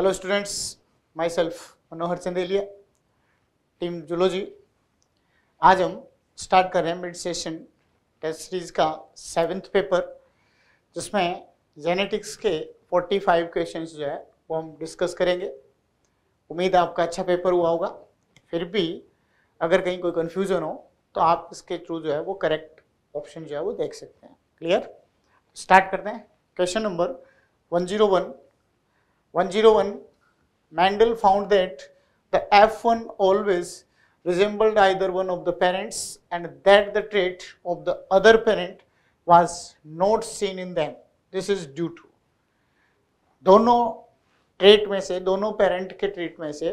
Hello students myself Manohar Chandelia team zoology आज हम start कर रहे हैं मिड सेशन टेस्ट सीरीज का सेवेंथ पेपर जिसमें जेनेटिक्स के फोर्टी फाइव क्वेश्चन जो है वो हम डिस्कस करेंगे उम्मीद है आपका अच्छा पेपर हुआ होगा फिर भी अगर कहीं कोई कन्फ्यूज़न हो तो आप इसके थ्रू जो है वो करेक्ट ऑप्शन जो है वो देख सकते हैं क्लियर स्टार्ट करते हैं question number one zero one 101, Mandel found that the F1 always resembled either one of the parents and that the trait of the other parent was not seen in them. This is due to दोनों trait में से दोनों parent के trait में से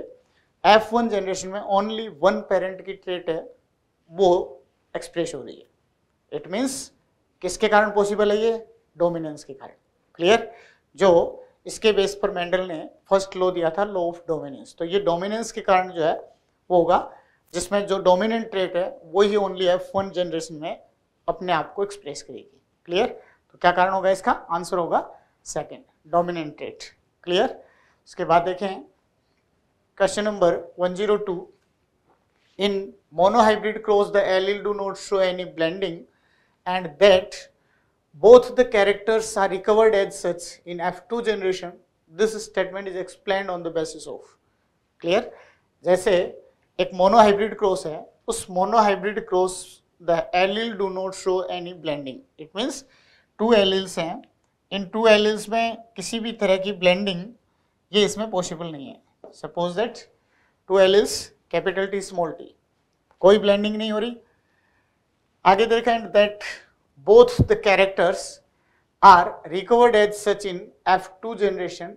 F1 generation में only one parent की trait है वो एक्सप्रेस हो रही है इट मीन्स किसके कारण पॉसिबल है ये डोमिनेंस के कारण क्लियर जो इसके बेस पर मेंडल ने फर्स्ट लॉ दिया था लॉ ऑफ डोमिनेंस तो ये डोमिनेंस के कारण जो है वो होगा जिसमें जो डोमिनेंट ट्रेट है वो ही ओनली एफ वन जनरेशन में अपने आप को एक्सप्रेस करेगी क्लियर तो क्या कारण होगा इसका आंसर होगा सेकेंड डोमिनेंट ट्रेट क्लियर उसके बाद देखें question number 102 in monohybrid cross the allele do not show any blending and that both the characters are recovered as such in F2 generation, this statement is explained on the basis of. Clear? जैसे एक monohybrid cross है उस monohybrid cross the allele do not show any blending. It means two alleles हैं इन to alleles में किसी भी तरह की ब्लेंडिंग ये इसमें पॉसिबल नहीं है suppose that two alleles capital T small T कोई ब्लेंडिंग नहीं हो रही आगे देखें that both the characters are recovered as such in F2 generation.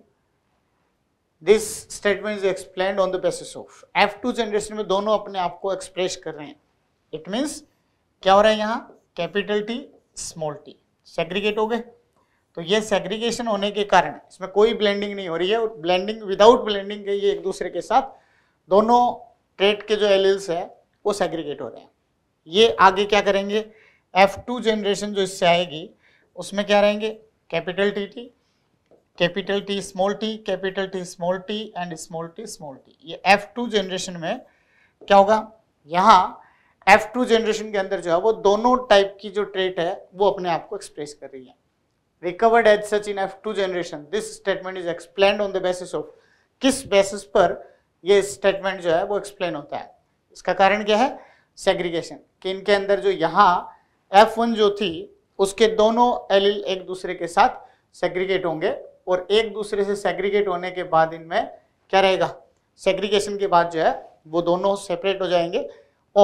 This statement is explained on the basis of F2 generation में दोनों अपने आप को express कर रहे हैं It means क्या हो रहा है यहाँ Capital T, small t. Segregate हो गए तो ये सेग्रीगेशन होने के कारण इसमें कोई ब्लेंडिंग नहीं हो रही है और ब्लेंडिंग विदाउट ब्लेंडिंग के ये एक दूसरे के साथ दोनों ट्रेट के जो एलिल्स है वो सेग्रीगेट हो रहे हैं ये आगे क्या करेंगे एफ टू जनरेशन जो इससे आएगी उसमें क्या रहेंगे capital T T capital T small T capital T small T and small T small T ये एफ टू जनरेशन में क्या होगा यहाँ एफ टू जनरेशन के अंदर जो है वो दोनों टाइप की जो ट्रेट है वो अपने आप को एक्सप्रेस कर रही है as such in F two generation this statement is explain on the basis of किस बेसिस पर ये स्टेटमेंट जो है वो एक्सप्लेन होता है इसका कारण क्या है सेग्रीगेशन कि इनके अंदर जो यहाँ एफ वन जो थी उसके दोनों एलिल एक दूसरे के साथ सेग्रीगेट होंगे और एक दूसरे से सेग्रीगेट होने के बाद इनमें क्या रहेगा सेग्रीगेशन के बाद जो है वो दोनों सेपरेट हो जाएंगे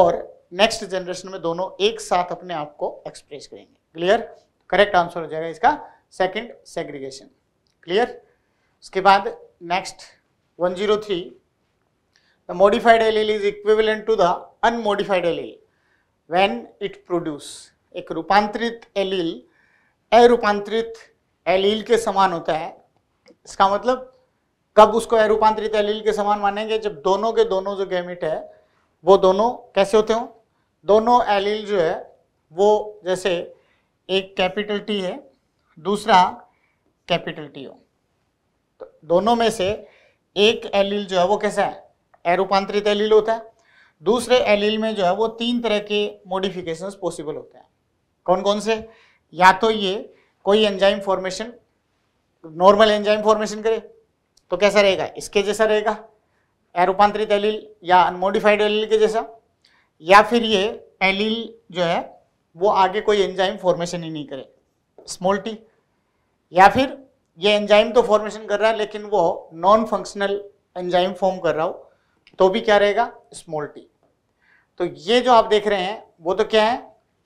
और नेक्स्ट जनरेशन में दोनों एक साथ अपने आप को एक्सप्रेस करेंगे क्लियर करेक्ट आंसर हो जाएगा इसका सेकंड सेग्रीगेशन क्लियर उसके बाद next 103 the modified allele is equivalent to the unmodified allele when it produce एक रूपांतरित एलील अरूपांतरित एलील के समान होता है इसका मतलब कब उसको अरूपांतरित एलील के समान मानेंगे जब दोनों के दोनों जो गैमिट है वो दोनों कैसे होते हों दोनों एलील जो है वो जैसे एक कैपिटल टी है दूसरा कैपिटल टी हो तो दोनों में से एक एलील जो है वो कैसा है एरूपांतरित एलील होता है दूसरे एलील में जो है वो तीन तरह के मॉडिफिकेशंस पॉसिबल होते हैं कौन कौन से या तो ये कोई enzyme formation normal enzyme formation करे तो कैसा रहेगा इसके जैसा रहेगा एरूपांतरित एलील या अनमोडिफाइड एलील के जैसा या फिर ये एलील जो है वो आगे कोई एंजाइम फॉर्मेशन ही नहीं करे स्मॉल टी या फिर ये एंजाइम तो फॉर्मेशन कर रहा है लेकिन वो नॉन फंक्शनल एंजाइम फॉर्म कर रहा हो तो भी क्या रहेगा स्मॉल टी तो ये जो आप देख रहे हैं वो तो क्या है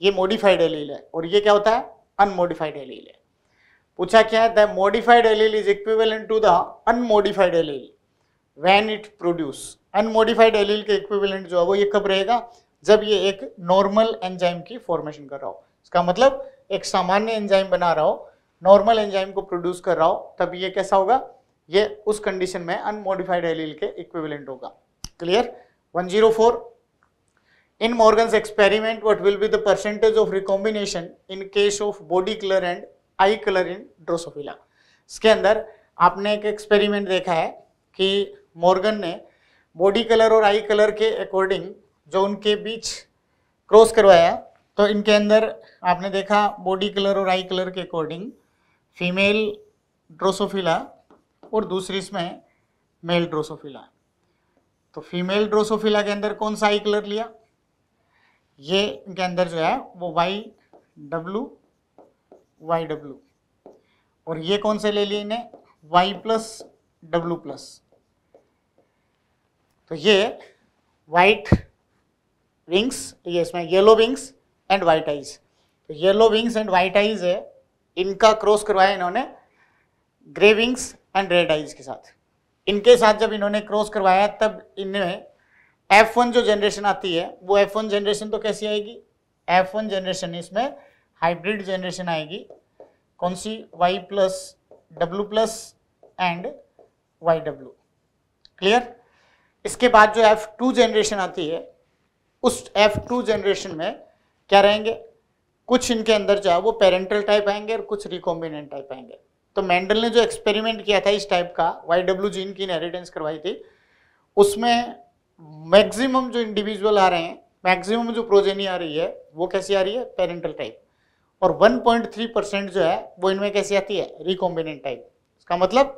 ये मॉडिफाइड एलील है और ये क्या होता है अनमोडिफाइड एलील है पूछा क्या है the modified allele is equivalent to the unmodified allele when it produce unmodified allele के इक्विवेलेंट जो है वो ये कब रहेगा जब ये एक नॉर्मल एंजाइम की फॉर्मेशन कर रहा हो इसका मतलब एक सामान्य एंजाइम बना रहा हो नॉर्मल एंजाइम को प्रोड्यूस कर रहा हो तब ये कैसा होगा ये उस कंडीशन में अनमोडिफाइड एलील के इक्विवेलेंट होगा clear 104 In Morgan's experiment, what will be the percentage of recombination in case of body color and eye colour in Drosophila इसके अंदर आपने एक एक्सपेरिमेंट देखा है कि मॉर्गन ने बॉडी कलर और आई कलर के अकॉर्डिंग जो उनके बीच क्रॉस करवाया तो इनके अंदर आपने देखा बॉडी कलर और आई कलर के अकॉर्डिंग फीमेल ड्रोसोफिला और दूसरी इसमें मेल ड्रोसोफिला तो फीमेल ड्रोसोफिला के अंदर कौन सा आई कलर लिया ये इनके अंदर जो है वो वाई डब्लू वाई डब्लू और ये कौन से ले लिए इन्हें वाई प्लस डब्लू प्लस तो ये वाइट विंग्स ये इसमें yellow wings and white eyes तो yellow wings and white eyes है इनका क्रॉस करवाया इन्होंने grey wings and red eyes के साथ इनके साथ जब इन्होंने क्रॉस करवाया तब इनमें एफ वन जो जनरेशन आती है वो एफ वन जनरेशन तो कैसी आएगी एफ वन जनरेशन इसमें हाइब्रिड जनरेशन आएगी कौन सी Y plus W plus and Y W clear इसके बाद जो एफ टू जनरेशन आती है उस एफ टू जनरेशन में क्या रहेंगे कुछ इनके अंदर जो है वो पेरेंटल टाइप आएंगे और कुछ रिकॉम्बिनेंट टाइप आएंगे तो मेंडल ने जो एक्सपेरिमेंट किया था इस टाइप का वाई डब्ल्यू जीन की इनहेरिटेंस करवाई थी उसमें मैक्सिमम जो इंडिविजुअल आ रहे हैं मैक्सिमम जो प्रोजेनी आ रही है वो कैसी आ रही है पेरेंटल टाइप और 1.3 परसेंट जो है वो इनमें कैसी आती है रिकॉम्बिनेंट टाइप इसका मतलब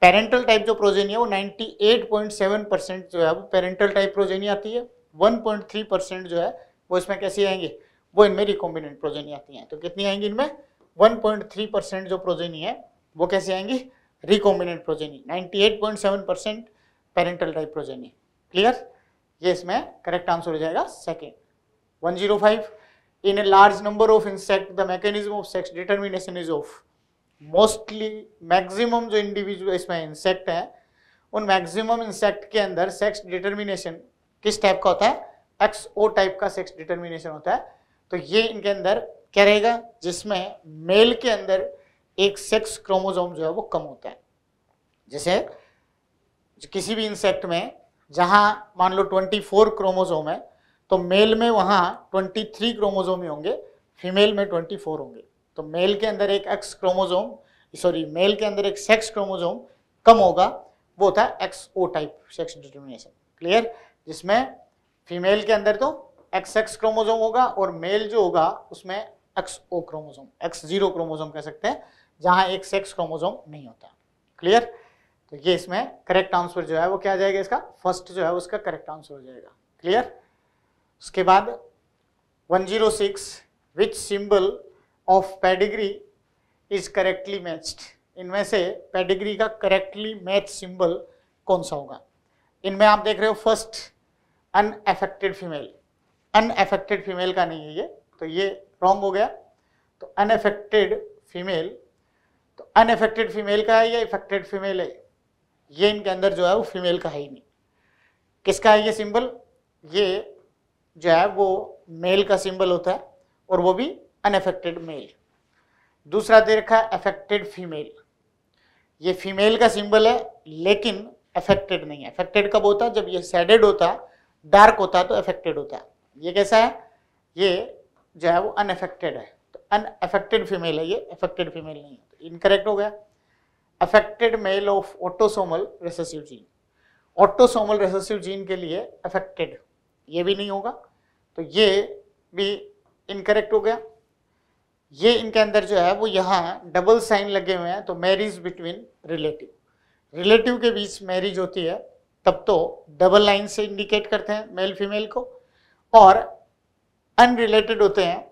पेरेंटल टाइप जो प्रोजेनी है वो 98.7 परसेंट जो है वो पेरेंटल टाइप प्रोजेनी आती है 1.3 परसेंट जो है वो इसमें कैसी आएंगी वो इनमें रिकॉम्बिनेंट प्रोजेनी आती है तो कितनी आएंगी इनमें वन परसेंट जो प्रोजेनी है वो कैसी आएंगी recombinant progeny ninety percent parental type progeny clear ये इसमें करेक्ट आंसर हो जाएगा second one zero five in a large number of insect the mechanism of sex determination is of mostly maximum जो इंडिविजुअल इसमें इंसेक्ट हैं उन maximum insect के अंदर सेक्स डिटर्मिनेशन किस टाइप का होता है एक्स ओ टाइप का सेक्स डिटर्मिनेशन होता है तो ये इनके अंदर क्या रहेगा जिसमें मेल के अंदर एक सेक्स क्रोमोजोम जो है वो कम होता है जैसे किसी भी इंसेक्ट में जहाँ मान लो 24 क्रोमोजोम है तो मेल में वहाँ 23 क्रोमोजोम ही होंगे फीमेल में 24 होंगे तो मेल के अंदर एक एक्स क्रोमोजोम सॉरी मेल के अंदर एक सेक्स क्रोमोजोम कम होगा वो था X O type sex determination clear जिसमें फीमेल के अंदर तो एक्स एक्स क्रोमोजोम होगा और मेल जो होगा उसमें X O chromosome X zero chromosome कह सकते हैं जहाँ एक सेक्स क्रोमोजोम नहीं होता क्लियर तो ये इसमें करेक्ट आंसर जो है वो क्या आ जाएगा इसका फर्स्ट जो है उसका करेक्ट आंसर हो जाएगा क्लियर उसके बाद 106 which symbol of pedigree is correctly matched इनमें से पेडिग्री का करेक्टली मैच सिंबल कौन सा होगा इनमें आप देख रहे हो first unaffected female unaffected female का नहीं है ये तो ये रॉन्ग हो गया तो अनएफेक्टेड फीमेल तो अनएफेक्टेड फीमेल का है या इफेक्टेड फीमेल है ये इनके अंदर जो है वो फीमेल का है ही नहीं किसका है ये सिंबल ये जो है वो मेल का सिंबल होता है और वो भी अनएफेक्टेड मेल दूसरा दे रखा है अफेक्टेड फीमेल ये फीमेल का सिंबल है लेकिन अफेक्टेड नहीं है अफेक्टेड कब होता है जब ये सैडेड होता डार्क होता है तो अफेक्टेड होता है ये कैसा है ये जो है वो अनएफेक्टेड है तो अनएफेक्टेड फीमेल है ये अफेक्टेड फीमेल नहीं है तो इनकरेक्ट हो गया affected male of autosomal recessive gene autosomal recessive gene के लिए अफेक्टेड ये भी नहीं होगा तो ये भी इनकरेक्ट हो गया ये इनके अंदर जो है वो यहाँ डबल साइन लगे हुए हैं तो मैरिज बिटवीन रिलेटिव रिलेटिव के बीच मैरिज होती है तब तो डबल लाइन से इंडिकेट करते हैं मेल फीमेल को और अनरिलेटेड होते हैं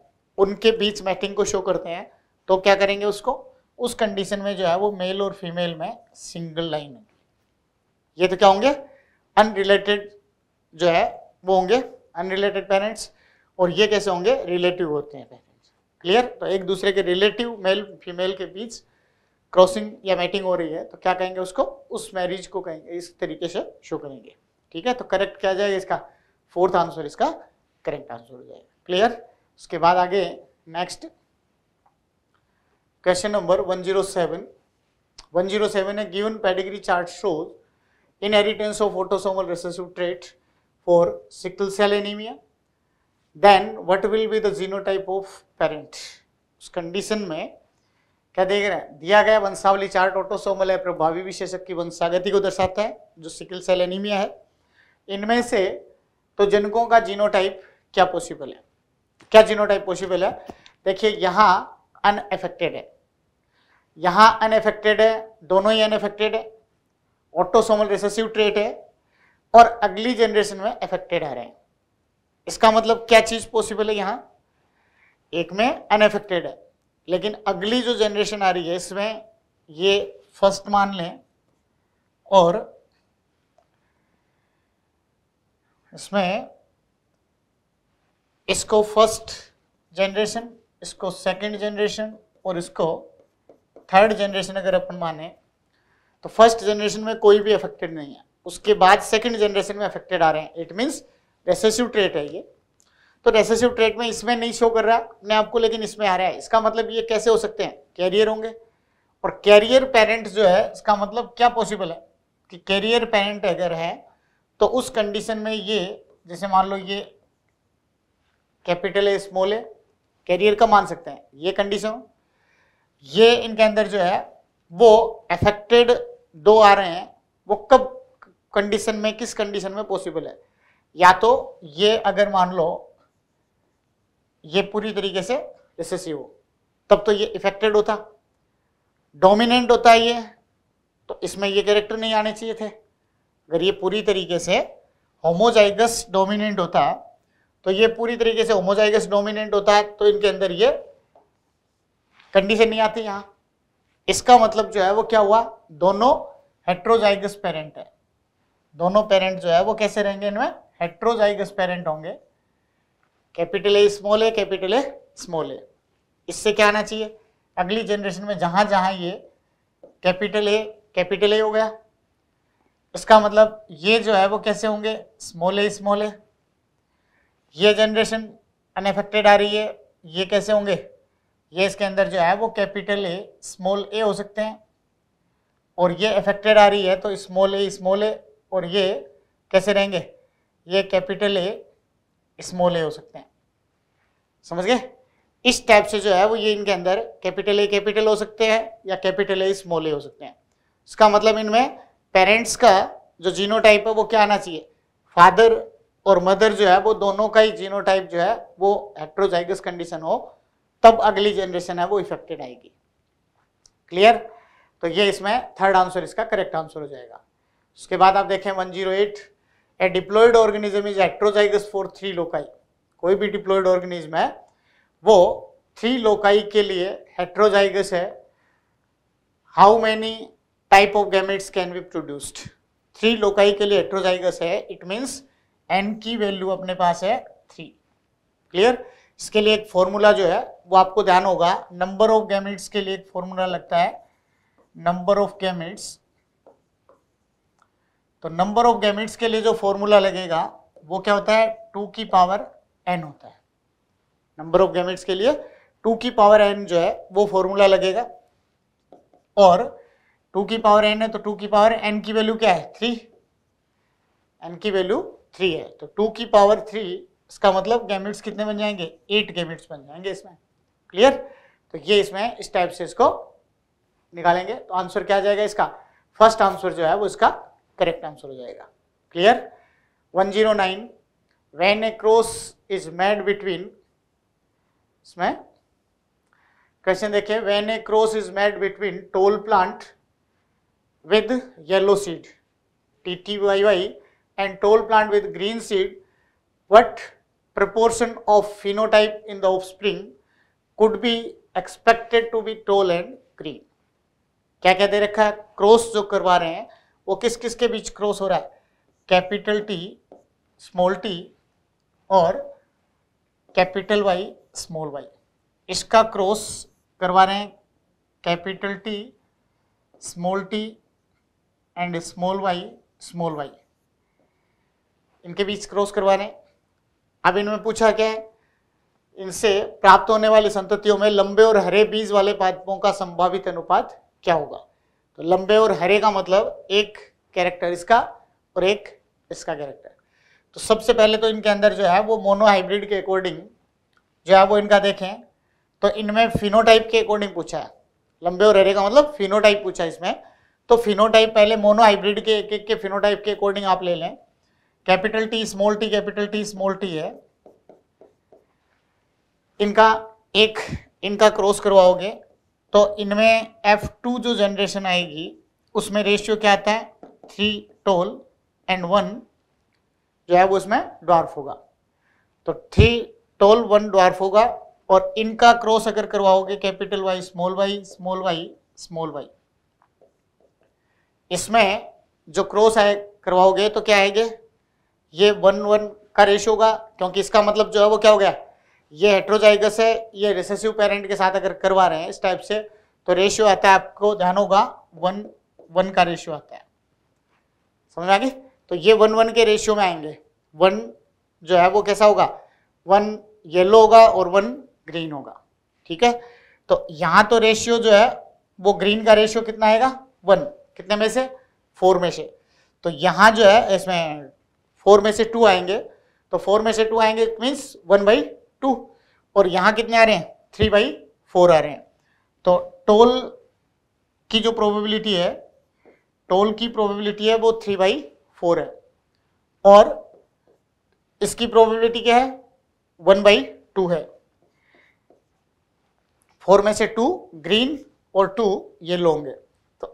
उनके बीच मैटिंग को शो करते हैं तो क्या करेंगे उसको उस कंडीशन में जो है वो मेल और फीमेल में सिंगल लाइन होगी ये तो क्या होंगे अनरिलेटेड जो है वो होंगे अनरिलेटेड पेरेंट्स और ये कैसे होंगे रिलेटिव होते हैं पेरेंट्स क्लियर तो एक दूसरे के रिलेटिव मेल फीमेल के बीच क्रॉसिंग या मैटिंग हो रही है तो क्या कहेंगे उसको उस मैरिज को कहेंगे इस तरीके से शो करेंगे ठीक है तो करेक्ट क्या जाएगा इसका फोर्थ आंसर इसका करेक्ट आंसर हो जाएगा क्लियर उसके बाद आगे next Question number 107. 107 a given pedigree chart shows inheritance of autosomal recessive trait for sickle cell anemia. Then what will be the genotype of parent? उस कंडीशन में क्या देख रहे हैं दिया गया वंशावली चार्ट ऑटोसोमल है प्रभावी विशेषक की वंशागति को दर्शाता है जो सिकल सेल एनीमिया है इनमें से तो जनकों का जीनोटाइप क्या पॉसिबल है क्या जीनोटाइप पॉसिबल है देखिए यहाँ अनएफेक्टेड है यहाँ अनएफेक्टेड है दोनों ही अनएफेक्टेड है ऑटोसोमल रिसेसिव ट्रेट है और अगली जनरेशन में अफेक्टेड आ रहे हैं इसका मतलब क्या चीज़ पॉसिबल है यहाँ एक में अनएफेक्टेड है लेकिन अगली जो जनरेशन आ रही है इसमें ये फर्स्ट मान लें और इसमें इसको फर्स्ट जनरेशन इसको सेकंड जनरेशन और इसको थर्ड जनरेशन अगर अपन माने तो फर्स्ट जनरेशन में कोई भी अफेक्टेड नहीं है उसके बाद सेकेंड जनरेशन में अफेक्टेड आ रहे हैं इट मीन्स रेसेसिव ट्रेट है ये तो रेसेसिव ट्रेट में इसमें नहीं शो कर रहा अपने आपको लेकिन इसमें आ रहा है इसका मतलब ये कैसे हो सकते हैं कैरियर होंगे और कैरियर पेरेंट्स जो है इसका मतलब क्या पॉसिबल है कि कैरियर पेरेंट अगर है तो उस कंडीशन में ये जैसे मान लो ये कैपिटल है स्मॉल है कैरियर का मान सकते हैं ये कंडीशन ये इनके अंदर जो है वो अफेक्टेड दो आ रहे हैं वो कब कंडीशन में किस कंडीशन में पॉसिबल है या तो ये अगर मान लो ये पूरी तरीके से रिसेसिव हो तब तो ये इफेक्टेड होता डोमिनेंट होता है ये तो इसमें ये कैरेक्टर नहीं आने चाहिए थे अगर ये पूरी तरीके से होमोजाइगस डोमिनेंट होता तो ये पूरी तरीके से होमोजाइगस डोमिनेंट होता तो इनके अंदर ये कंडीशन नहीं आती यहां इसका मतलब जो है वो क्या हुआ दोनों हेट्रोजाइगस पेरेंट है दोनों पेरेंट जो है वो कैसे रहेंगे इनमें हेट्रोजाइगस पेरेंट होंगे capital A small A capital A small A इससे क्या आना चाहिए अगली जनरेशन में जहां जहां ये कैपिटल ए कैपिटल ए हो गया इसका मतलब ये जो है वो कैसे होंगे स्मॉल ए स्मॉल ए ये जनरेशन अनएफेक्टेड आ रही है ये कैसे होंगे ये इसके अंदर जो है वो कैपिटल ए स्मॉल ए हो सकते हैं और ये अफेक्टेड आ रही है तो स्मॉल ए स्मॉल ए और ये कैसे रहेंगे ये कैपिटल ए स्मॉल ए हो सकते हैं समझ गए इस टाइप से जो है वो ये इनके अंदर कैपिटल ए कैपिटल हो सकते हैं या कैपिटल ए स्मॉल ए हो सकते हैं इसका मतलब इनमें पेरेंट्स का जो जीनो है वो क्या आना चाहिए फादर और मदर जो है वो दोनों का ही जीनो जो है वो हेट्रोजाइगस कंडीशन हो तब अगली जनरेशन है वो इफेक्टेड आएगी क्लियर तो ये इसमें थर्ड आंसर इसका करेक्ट आंसर हो जाएगा उसके बाद आप देखें one zero eight a diploid organism is heterozygous for three loci कोई भी डिप्लॉयड ऑर्गेनिज्म है वो थ्री लोकाई के लिए हेट्रोजाइगस है how many type of gametes can be produced three loci के लिए हेट्रोजाइगस है इट मीन्स एन की वैल्यू अपने पास है थ्री क्लियर इसके लिए एक फॉर्मूला जो है वो आपको ध्यान होगा नंबर ऑफ गैमेट्स के लिए एक फॉर्मूला लगता है नंबर ऑफ गैमेट्स तो नंबर ऑफ गैमेट्स के लिए जो फॉर्मूला लगेगा वो क्या होता है टू की पावर एन होता है नंबर ऑफ गैमेट्स के लिए टू की पावर एन जो है वो फॉर्मूला लगेगा और टू की पावर एन है तो टू की पावर एन की वैल्यू क्या है थ्री एन की वैल्यू थ्री है तो टू की पावर थ्री इसका मतलब गैमिट्स कितने बन जाएंगे एट गैमिट्स बन जाएंगे इसमें क्लियर तो ये इसमें इस टाइप से इसको निकालेंगे तो आंसर क्या आ जाएगा इसका फर्स्ट आंसर जो है वो इसका करेक्ट आंसर हो जाएगा clear 109 when a cross is made between इसमें क्वेश्चन देखिए when a cross is made between tall plant with yellow seed T T Y Y and tall plant with green seed what proportion of phenotype in the offspring could be expected to be tall and green. क्या क्या दे रखा है cross जो करवा रहे हैं वो किस किस के बीच क्रॉस हो रहा है कैपिटल टी स्मॉल टी और कैपिटल वाई स्मॉल वाई इसका क्रॉस करवा रहे हैं capital T small T and small Y small Y इनके बीच क्रॉस करवा रहे हैं अब इनमें पूछा क्या है इनसे प्राप्त होने वाली संततियों में लंबे और हरे बीज वाले पादपों का संभावित अनुपात क्या होगा तो लंबे और हरे का मतलब एक कैरेक्टर इसका और एक इसका कैरेक्टर तो सबसे पहले तो इनके अंदर जो है वो मोनोहाइब्रिड के अकॉर्डिंग जो है वो इनका देखें तो इनमें फिनोटाइप के अकॉर्डिंग पूछा है लंबे और हरे का मतलब फिनोटाइप पूछा इसमें तो फिनोटाइप पहले मोनोहाइब्रिड के एक एक के फिनोटाइप के अकॉर्डिंग आप ले लें capital T small T capital T small T है इनका एक इनका क्रॉस करवाओगे तो इनमें F2 जो जनरेशन आएगी उसमें रेशियो क्या आता है थ्री टोल एंड वन जो है वो इसमें ड्वार्फ होगा तो थ्री टोल वन ड्वार्फ होगा और इनका क्रॉस अगर करवाओगे capital Y small Y small Y small Y इसमें जो क्रॉस आए करवाओगे तो क्या आएंगे ये वन वन का रेशियो होगा क्योंकि इसका मतलब जो है वो क्या हो गया ये हेट्रोजाइगस है ये रिसेसिव पेरेंट के साथ अगर करवा रहे हैं इस टाइप से तो रेशियो आता है आपको ध्यान होगा वन वन का रेशियो आता है समझ आगे तो ये वन वन के रेशियो में आएंगे वन जो है वो कैसा होगा वन येलो होगा और वन ग्रीन होगा ठीक है तो यहाँ तो रेशियो जो है वो ग्रीन का रेशियो कितना आएगा वन कितने में से फोर में से तो यहाँ जो है इसमें फोर में से टू आएंगे तो फोर में से टू आएंगे मीन्स वन बाई टू और यहाँ कितने आ रहे हैं थ्री बाई फोर आ रहे हैं तो टोल की जो प्रोबेबिलिटी है टोल की प्रोबेबिलिटी है वो थ्री बाई फोर है और इसकी प्रोबेबिलिटी क्या है वन बाई टू है फोर में से टू ग्रीन और टू ये लॉन्ग है तो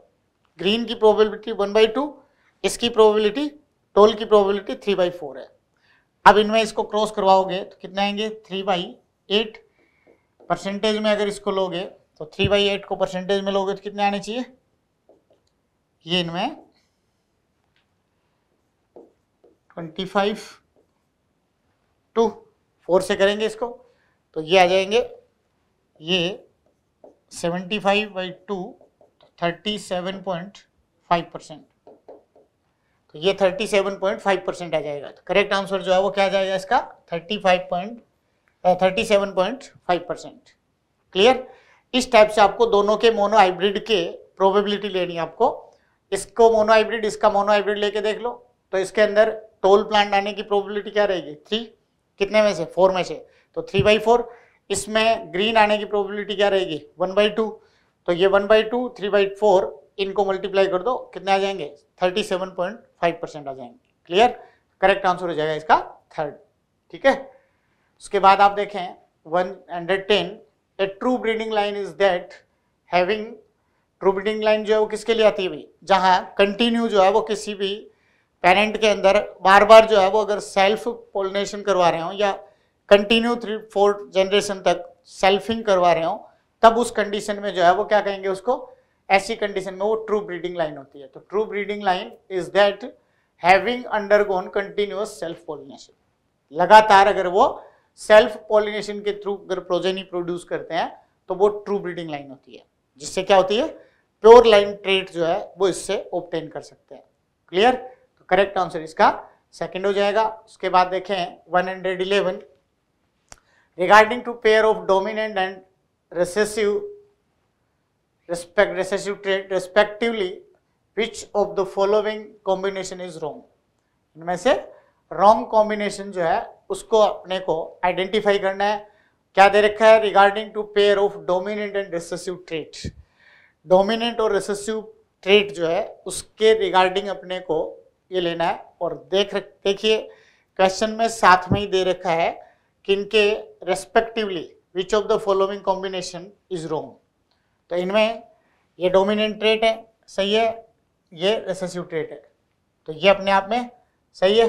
ग्रीन की प्रोबेबिलिटी वन बाई टू इसकी प्रोबेबिलिटी टोल की प्रोबेबिलिटी थ्री बाई फोर है अब इनमें इसको क्रॉस करवाओगे तो कितने आएंगे थ्री बाई एट परसेंटेज में अगर इसको लोगे तो थ्री बाई एट को परसेंटेज में लोगे तो कितने आने चाहिए ये इनमें ट्वेंटी फाइव टू फोर से करेंगे इसको तो ये आ जाएंगे ये seventy five by two thirty seven point five percent तो ये 37.5 परसेंट आ जाएगा तो करेक्ट आंसर जो है वो क्या आ जाएगा इसका 35 point thirty seven point five percent clear इस टाइप से आपको दोनों के मोनो हाइब्रिड के प्रोबेबिलिटी लेनी है आपको इसको मोनो हाइब्रिड इसका मोनो हाइब्रिड लेके देख लो तो इसके अंदर टोल प्लांट आने की प्रोबेबिलिटी क्या रहेगी थ्री कितने में से फोर में से तो थ्री बाई फोर इसमें ग्रीन आने की प्रोबेबिलिटी क्या रहेगी वन बाई टू तो ये one by two three by four इनको मल्टीप्लाई कर दो कितने आ जाएंगे 37.5 परसेंट आ जाएंगे क्लियर करेक्ट आंसर हो जाएगा इसका थर्ड ठीक है उसके बाद आप देखें one hundred ten a true breeding line is that having true breeding line जो है वो किसके लिए आती है भाई जहाँ कंटिन्यू जो है वो किसी भी पेरेंट के अंदर बार बार जो है वो अगर सेल्फ पोलिनेशन करवा रहे हो या कंटिन्यू थ्री फोर्थ जनरेशन तक सेल्फिंग करवा रहे हो तब उस कंडीशन में जो है वो क्या कहेंगे उसको ऐसी कंडीशन में वो ट्रू ब्रीडिंग लाइन होती है तो true breeding line is that having undergone continuous self pollination लगातार अगर वो सेल्फ पोलिनेशन के थ्रू अगर प्रोजेनी प्रोड्यूस करते हैं तो वो ट्रू ब्रीडिंग लाइन होती है जिससे क्या होती है प्योर लाइन ट्रेट जो है वो इससे ऑप्टेन कर सकते हैं क्लियर तो करेक्ट आंसर इसका सेकेंड हो जाएगा उसके बाद देखें one hundred eleven regarding two pair of dominant and recessive respect, recessive trait respectively which of the following combination is wrong इनमें से रॉन्ग कॉम्बिनेशन जो है उसको अपने को आइडेंटिफाई करना है क्या दे रखा है regarding two pair of dominant and recessive trait dominant और रिसेसिव ट्रेट जो है उसके रिगार्डिंग अपने को ये लेना है और देख देखिए क्वेश्चन में साथ में ही दे रखा है किनके respectively which of the following combination is wrong तो इनमें ये डोमिनेंट ट्रेट है सही है ये रेसेसिव ट्रेट है तो ये अपने आप में सही है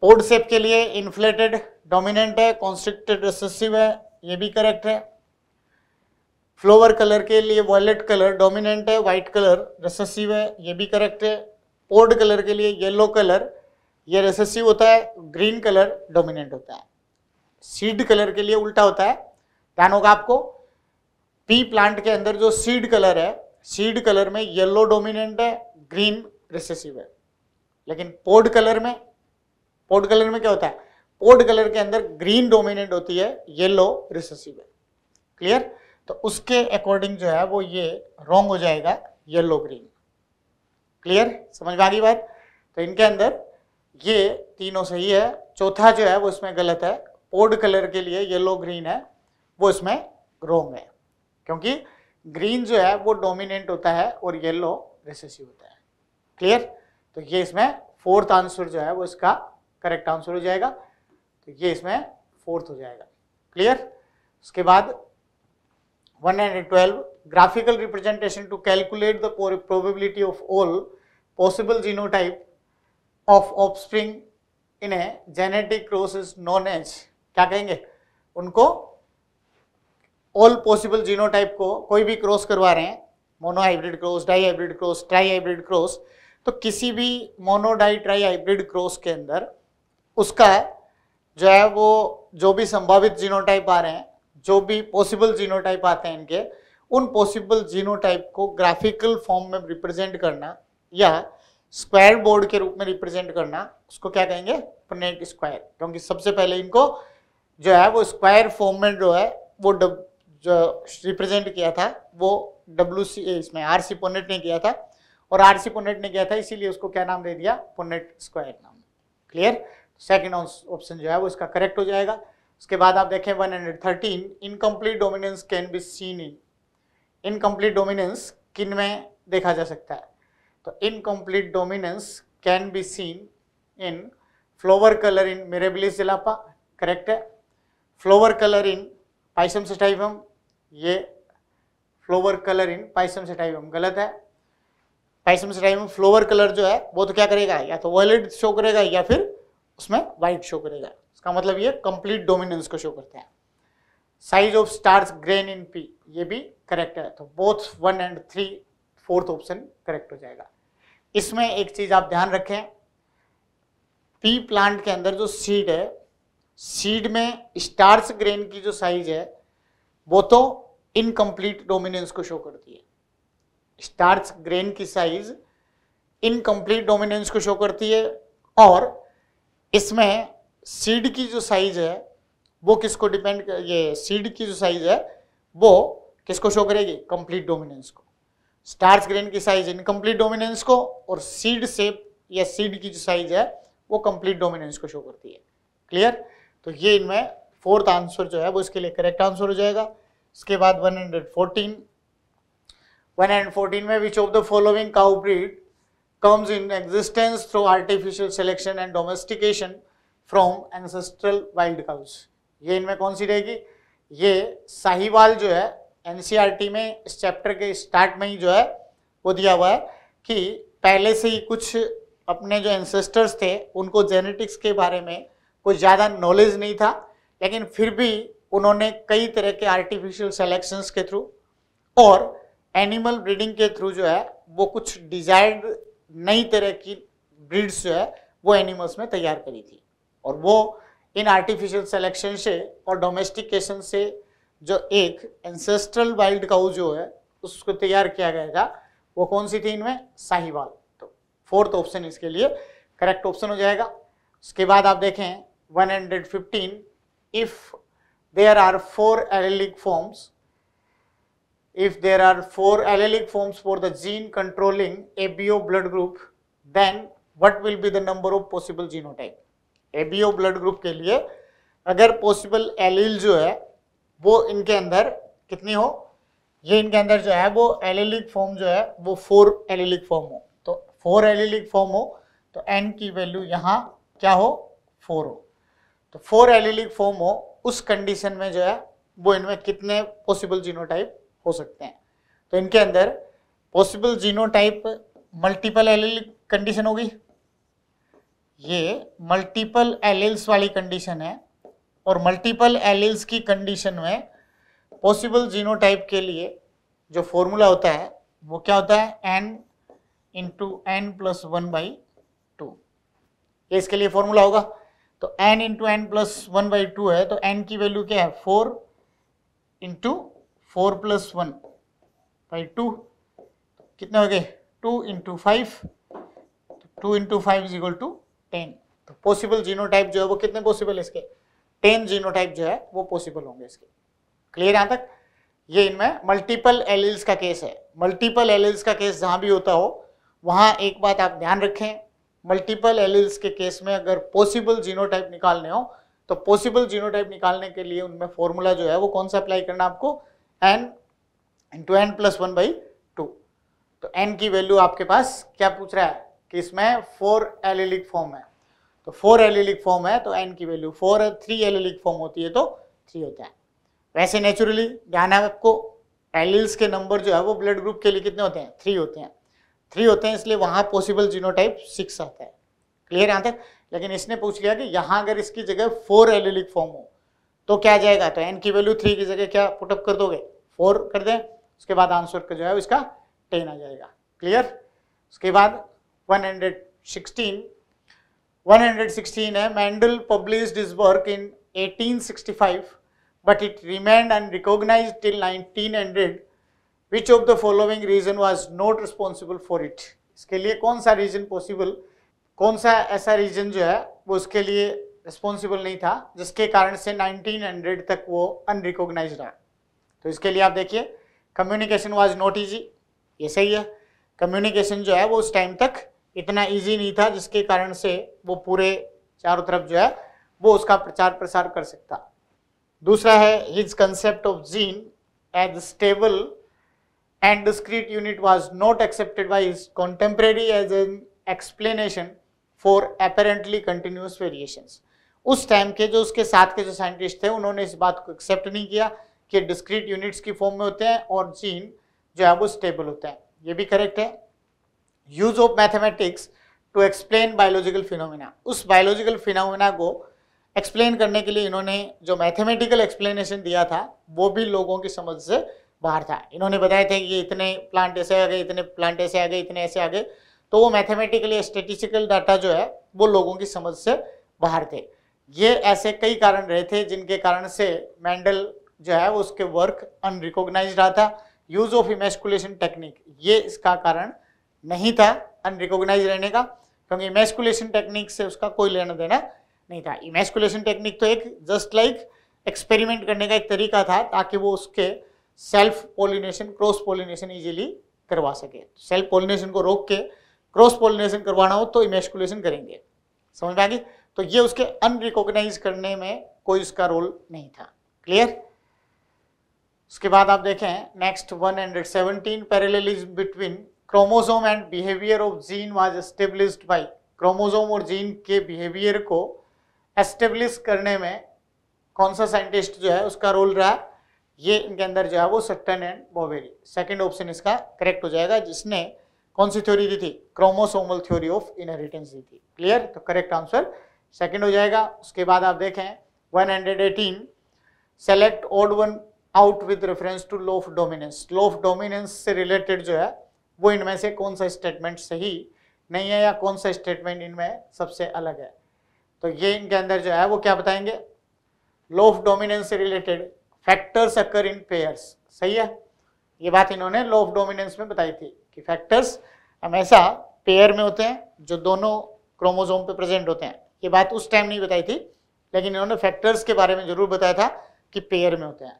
पोड सेप के लिए इन्फ्लेटेड डोमिनेंट है कॉन्स्ट्रिक्टेड रेसेसिव है ये भी करेक्ट है फ्लोवर कलर के लिए वॉयलेट कलर डोमिनेंट है वाइट कलर रेसेसिव है ये भी करेक्ट है पोर्ड कलर के लिए येलो कलर ये रेसेसिव होता है ग्रीन कलर डोमिनेंट होता है सीड कलर के लिए उल्टा होता है ध्यान होगा आपको पी प्लांट के अंदर जो सीड कलर है सीड कलर में येलो डोमिनेंट है ग्रीन रिसेसिव है लेकिन पोड कलर में पोड कलर में क्या होता है पोड कलर के अंदर ग्रीन डोमिनेंट होती है येलो रिसेसिव है क्लियर तो उसके अकॉर्डिंग जो है वो ये रॉन्ग हो जाएगा येलो ग्रीन क्लियर समझ में आ गई बात तो इनके अंदर ये तीनों सही है चौथा जो है वो इसमें गलत है पोड कलर के लिए येलो ग्रीन है वो इसमें रोंग है क्योंकि ग्रीन जो है वो डोमिनेंट होता है और येलो रेसेसिव होता है क्लियर तो ये इसमें फोर्थ आंसर जो है वो इसका करेक्ट आंसर हो जाएगा तो ये इसमें फोर्थ हो जाएगा क्लियर उसके बाद one twelve graphical representation to calculate the probability of all possible genotype of offspring in a genetic cross is known as क्या कहेंगे उनको ऑल पॉसिबल जीनोटाइप को कोई भी क्रॉस करवा रहे हैं monohybrid cross dihybrid cross try hybrid cross तो किसी भी mono di tri hybrid cross के अंदर उसका जो है वो जो भी संभावित जीनोटाइप आ रहे हैं जो भी पॉसिबल जीनोटाइप आते हैं इनके उन पॉसिबल जीनोटाइप को ग्राफिकल फॉर्म में रिप्रेजेंट करना या स्क्वायर बोर्ड के रूप में रिप्रेजेंट करना उसको क्या कहेंगे प्लेनेट स्क्वायर क्योंकि सबसे पहले इनको जो है वो स्क्वायर फॉर्म में जो है वो डब जो रिप्रेजेंट किया था वो डब्ल्यू सी इसमें आर सी पोनेट ने किया था और आर सी पोनेट ने किया था इसीलिए उसको क्या नाम दे दिया पोनेट स्क्वायर नाम क्लियर सेकेंड ऑप्शन जो है वो इसका करेक्ट हो जाएगा उसके बाद आप देखें one hundred thirteen incomplete dominance can be seen in incomplete dominance किन में देखा जा सकता है तो incomplete dominance can be seen in flower colour in Mirabilis jalapa correct है flower colour in Pisum sativum ये flower colour in Pisum sativum गलत है पाइसम सेटाइवम फ्लोवर कलर जो है वो तो क्या करेगा या तो वॉयलेट शो करेगा या फिर उसमें वाइट शो करेगा इसका मतलब ये कंप्लीट डोमिनेंस को शो करते हैं size of starch grain in pea ये भी करेक्ट है तो both one and three fourth option correct हो जाएगा इसमें एक चीज़ आप ध्यान रखें पी प्लांट के अंदर जो सीड है सीड में स्टार्स ग्रेन की जो साइज है वो तो इनकम्प्लीट डोमिनेंस को शो करती है स्टार्च ग्रेन की साइज इनकम्प्लीट डोमिनेंस को शो करती है और इसमें सीड की जो साइज है वो किसको डिपेंड ये सीड की जो साइज है वो किसको शो करेगी कंप्लीट डोमिनेंस को स्टार्च ग्रेन की साइज इनकम्प्लीट डोमिनेंस को और सीड सेप या सीड की जो साइज है वो कंप्लीट डोमिनेंस को शो करती है क्लियर तो ये इनमें फोर्थ आंसर जो है वो इसके लिए करेक्ट आंसर हो जाएगा उसके बाद 114 114 में which of the following cow breed comes in existence through artificial selection and domestication from ancestral wild cows ये इनमें कौन सी रहेगी ये साहिवाल जो है एनसीईआरटी e में इस चैप्टर के स्टार्ट में ही जो है वो दिया हुआ है कि पहले से ही कुछ अपने जो एंसेस्टर्स थे उनको जेनेटिक्स के बारे में कुछ ज़्यादा नॉलेज नहीं था लेकिन फिर भी उन्होंने कई तरह के आर्टिफिशियल सेलेक्शंस के थ्रू और एनिमल ब्रीडिंग के थ्रू जो है वो कुछ डिजायर्ड नई तरह की ब्रीड्स जो है वो एनिमल्स में तैयार करी थी और वो इन आर्टिफिशियल सेलेक्शन से और डोमेस्टिकेशन से जो एक एंसेस्ट्रल वाइल्ड काउ जो है उसको तैयार किया गया था वो कौन सी थी इनमें साहिवाल तो फोर्थ ऑप्शन इसके लिए करेक्ट ऑप्शन हो जाएगा उसके बाद आप देखें 115 if there are four allelic forms. If there are four allelic forms for the gene controlling ABO blood group, then what will be the number of possible genotype? ABO blood group ke liye agar possible allele jo hai wo inke andar kitni ho ye inke andar jo hai wo allelic form jo hai wo four allelic form ho to four allelic form ho to n ki value yahan kya ho four हो तो four allylic form हो उस condition में जो है वो इनमें कितने पॉसिबल जीनोटाइप हो सकते हैं तो इनके अंदर possible genotype multiple allele condition होगी ये मल्टीपल एलिल्स वाली कंडीशन है और मल्टीपल एलिल्स की कंडीशन में पॉसिबल जीनोटाइप के लिए जो फॉर्मूला होता है वो क्या होता है n into n plus one by two ये इसके लिए फॉर्मूला होगा तो n into n plus one by two है तो एन की वैल्यू क्या है four into four plus one by two कितने हो गए two into five two into five is equal to ten तो पॉसिबल जीनोटाइप तो जो है वो कितने पॉसिबल है इसके टेन टाइप जो है वो पॉसिबल होंगे इसके क्लियर यहाँ तक ये इनमें मल्टीपल एलिल्स का केस है मल्टीपल एलिल्स का केस जहाँ भी होता हो वहाँ एक बात आप ध्यान रखें मल्टीपल एलिल्स के केस में अगर पॉसिबल जीनोटाइप निकालने हो तो पॉसिबल जीनोटाइप निकालने के लिए उनमें फॉर्मूला जो है वो कौन सा अप्लाई करना आपको n into n plus one by two तो एन की वैल्यू आपके पास क्या पूछ रहा है कि इसमें फोर एलिलिक फॉर्म है तो फोर एलिलिक फॉर्म है तो एन की वैल्यू फोर है थ्री एलिलिक फॉर्म होती है तो थ्री होता है वैसे नेचुरली ध्यान है आपको एलिल्स के नंबर जो है वो ब्लड ग्रुप के लिए कितने होते हैं थ्री होते हैं थ्री होते हैं इसलिए वहाँ पॉसिबल जीनोटाइप सिक्स आता है क्लियर आंसर लेकिन इसने पूछ लिया कि यहाँ अगर इसकी जगह फोर एलिलिक फॉर्म हो तो क्या जाएगा तो एन की वैल्यू थ्री की जगह क्या पुटअप कर दोगे फोर कर दें उसके बाद आंसर का जो है उसका टेन आ जाएगा क्लियर उसके बाद one hundred sixteen one hundred sixteen है Mendel publish this work in eighteen sixty five but it remained recognise till nineteen hundred which of the following reason was not responsible for it इसके लिए कौन सा reason possible कौन सा ऐसा reason जो है वो उसके लिए रिस्पॉन्सिबल नहीं था जिसके कारण से 1900 तक वो अनरिकोगनाइज रहा तो इसके लिए आप देखिए कम्युनिकेशन वाज नॉट ईजी ये सही है कम्युनिकेशन जो है वो उस टाइम तक इतना ईजी नहीं था जिसके कारण से वो पूरे चारों तरफ जो है वो उसका प्रचार प्रसार कर सकता दूसरा है his concept of gene as stable and discrete unit was not accepted by his contemporary as an explanation for apparently continuous variations. उस टाइम के जो उसके साथ के जो साइंटिस्ट थे उन्होंने इस बात को एक्सेप्ट नहीं किया कि डिस्क्रीट यूनिट्स की फॉर्म में होते हैं और जीन जो है वो स्टेबल होते हैं ये भी करेक्ट है use of mathematics to explain biological phenomena उस बायोलॉजिकल फिनोमिना को एक्सप्लेन करने के लिए इन्होंने जो मैथमेटिकल एक्सप्लेनेशन दिया था वो भी लोगों की समझ से बाहर था इन्होंने बताया था कि इतने प्लांट ऐसे आ गए इतने प्लांट ऐसे आ गए इतने ऐसे आ गए तो वो मैथमेटिकली स्टेटिस्टिकल डाटा जो है वो लोगों की समझ से बाहर थे ये ऐसे कई कारण रहे थे जिनके कारण से मैंडल जो है उसके वर्क अनरिकोगनाइज रहा था यूज ऑफ इमेस्कुलेशन टेक्निक ये इसका कारण नहीं था अनरिकोगनाइज रहने का क्योंकि इमेस्कुलेशन टेक्निक से उसका कोई लेना देना नहीं था इमेस्कुलेशन टेक्निक तो एक जस्ट लाइक एक्सपेरिमेंट करने का एक तरीका था ताकि वो उसके self pollination cross pollination easily करवा सके सेल्फ तो पोलिनेशन को रोक के क्रॉस पोलिनेशन करवाना हो तो इमेस्कुलेशन करेंगे समझ में आगे तो ये उसके अनरिकॉग्नाइज करने में कोई उसका रोल नहीं था क्लियर उसके बाद आप देखें next 117 parallelism between chromosome and behaviour of gene was established by chromosome और जीन के बिहेवियर को एस्टेब्लिश करने में कौन सा साइंटिस्ट जो है उसका रोल रहा ये इनके अंदर जो है वो Sutton and Boveri second option इसका करेक्ट हो जाएगा जिसने कौन सी थ्योरी दी थी क्रोमोसोमल थ्योरी ऑफ इनहेरिटेंस दी थी क्लियर तो करेक्ट आंसर सेकेंड हो जाएगा उसके बाद आप देखें one hundred eighteen select odd one out with reference to law of dominance law of dominance से रिलेटेड जो है वो इनमें से कौन सा स्टेटमेंट सही नहीं है या कौन सा स्टेटमेंट इनमें सबसे अलग है तो ये इनके अंदर जो है वो क्या बताएंगे लो ऑफ डोमिनेंस से related factors occur in pairs सही है ये बात इन्होंने लो ऑफ डोमिनेंस में बताई थी कि फैक्टर्स हमेशा पेयर में होते हैं जो दोनों क्रोमोजोम पे प्रेजेंट होते हैं ये बात उस टाइम नहीं बताई थी लेकिन इन्होंने फैक्टर्स के बारे में जरूर बताया था कि पेयर में होते हैं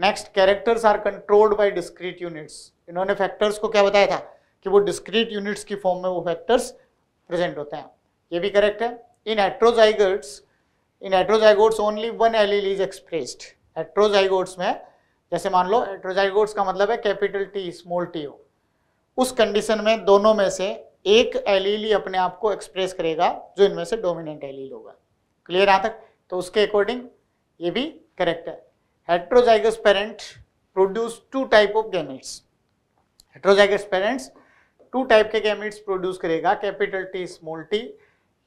next characters are controlled by discrete units इन्होंने फैक्टर्स को क्या बताया था कि वो डिस्क्रीट यूनिट्स की फॉर्म में वो फैक्टर्स प्रेजेंट होते हैं ये भी करेक्ट है in heterozygotes in heterozygotes only one allele is expressed heterozygotes में जैसे मान लो हेट्रोजाइगोट्स का मतलब है कैपिटल टी स्मॉल टी हो उस कंडीशन में दोनों में से एक एलील ही अपने आप को एक्सप्रेस करेगा जो इनमें से डोमिनेंट एलील होगा क्लियर यहाँ तक तो उसके अकॉर्डिंग ये भी करेक्ट है heterozygous parent produce two type of gametes heterozygous parents two type के गैमिट्स प्रोड्यूस करेगा कैपिटल टी स्मॉल टी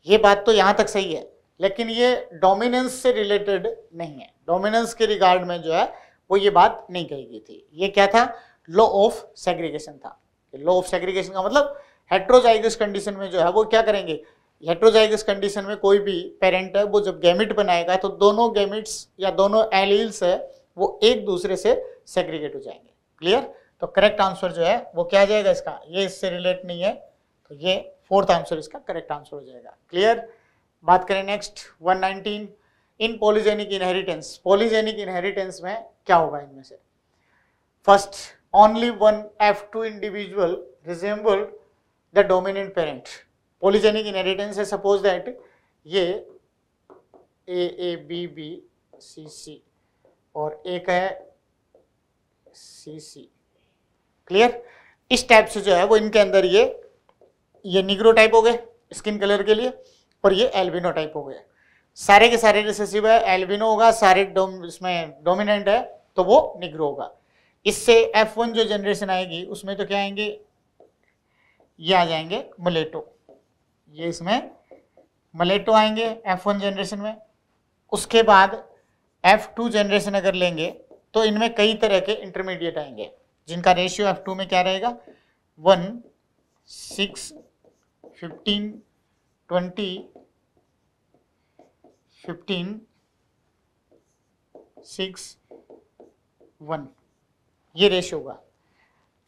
ये बात तो यहाँ तक सही है लेकिन ये डोमिनेंस से रिलेटेड नहीं है डोमिनेंस के रिगार्ड में जो है वो ये बात नहीं कही गई थी ये क्या था लॉ ऑफ सेग्रीगेशन था लॉ ऑफ सेग्रीगेशन का मतलब हेट्रोजाइगस कंडीशन में जो है वो क्या करेंगे हेट्रोजाइगस कंडीशन में कोई भी पेरेंट है वो जब गैमिट बनाएगा तो दोनों गैमिट्स या दोनों एलिल्स है वो एक दूसरे से सेग्रीगेट हो जाएंगे क्लियर तो करेक्ट आंसर जो है वो क्या आ जाएगा इसका ये इससे रिलेट नहीं है तो ये फोर्थ आंसर इसका करेक्ट आंसर हो जाएगा क्लियर बात करें next 119 in polygenic inheritance polygenic inheritance में क्या होगा इनमें से first one F two individual resemble the dominant parent polygenic inheritance है सपोज दैट ये A A B B C सी और एक है सी सी क्लियर इस टाइप से जो है वो इनके अंदर ये ये निग्रो टाइप हो गए स्किन कलर के लिए और ये एल्बिनो टाइप हो गया सारे के सारे रिसेसिव है एल्बिनो होगा सारे डोम इसमें डोमिनेंट है तो वो निग्रो होगा इससे एफ वन जो जनरेशन आएगी उसमें तो क्या आएंगे ये आ जाएंगे मलेटो ये इसमें मलेटो आएंगे एफ वन जनरेशन में उसके बाद एफ टू जनरेशन अगर लेंगे तो इनमें कई तरह के इंटरमीडिएट आएंगे जिनका रेशियो एफ टू में क्या रहेगा वन सिक्स फिफ्टीन 20, 15, 6, 1 ये रेशियो होगा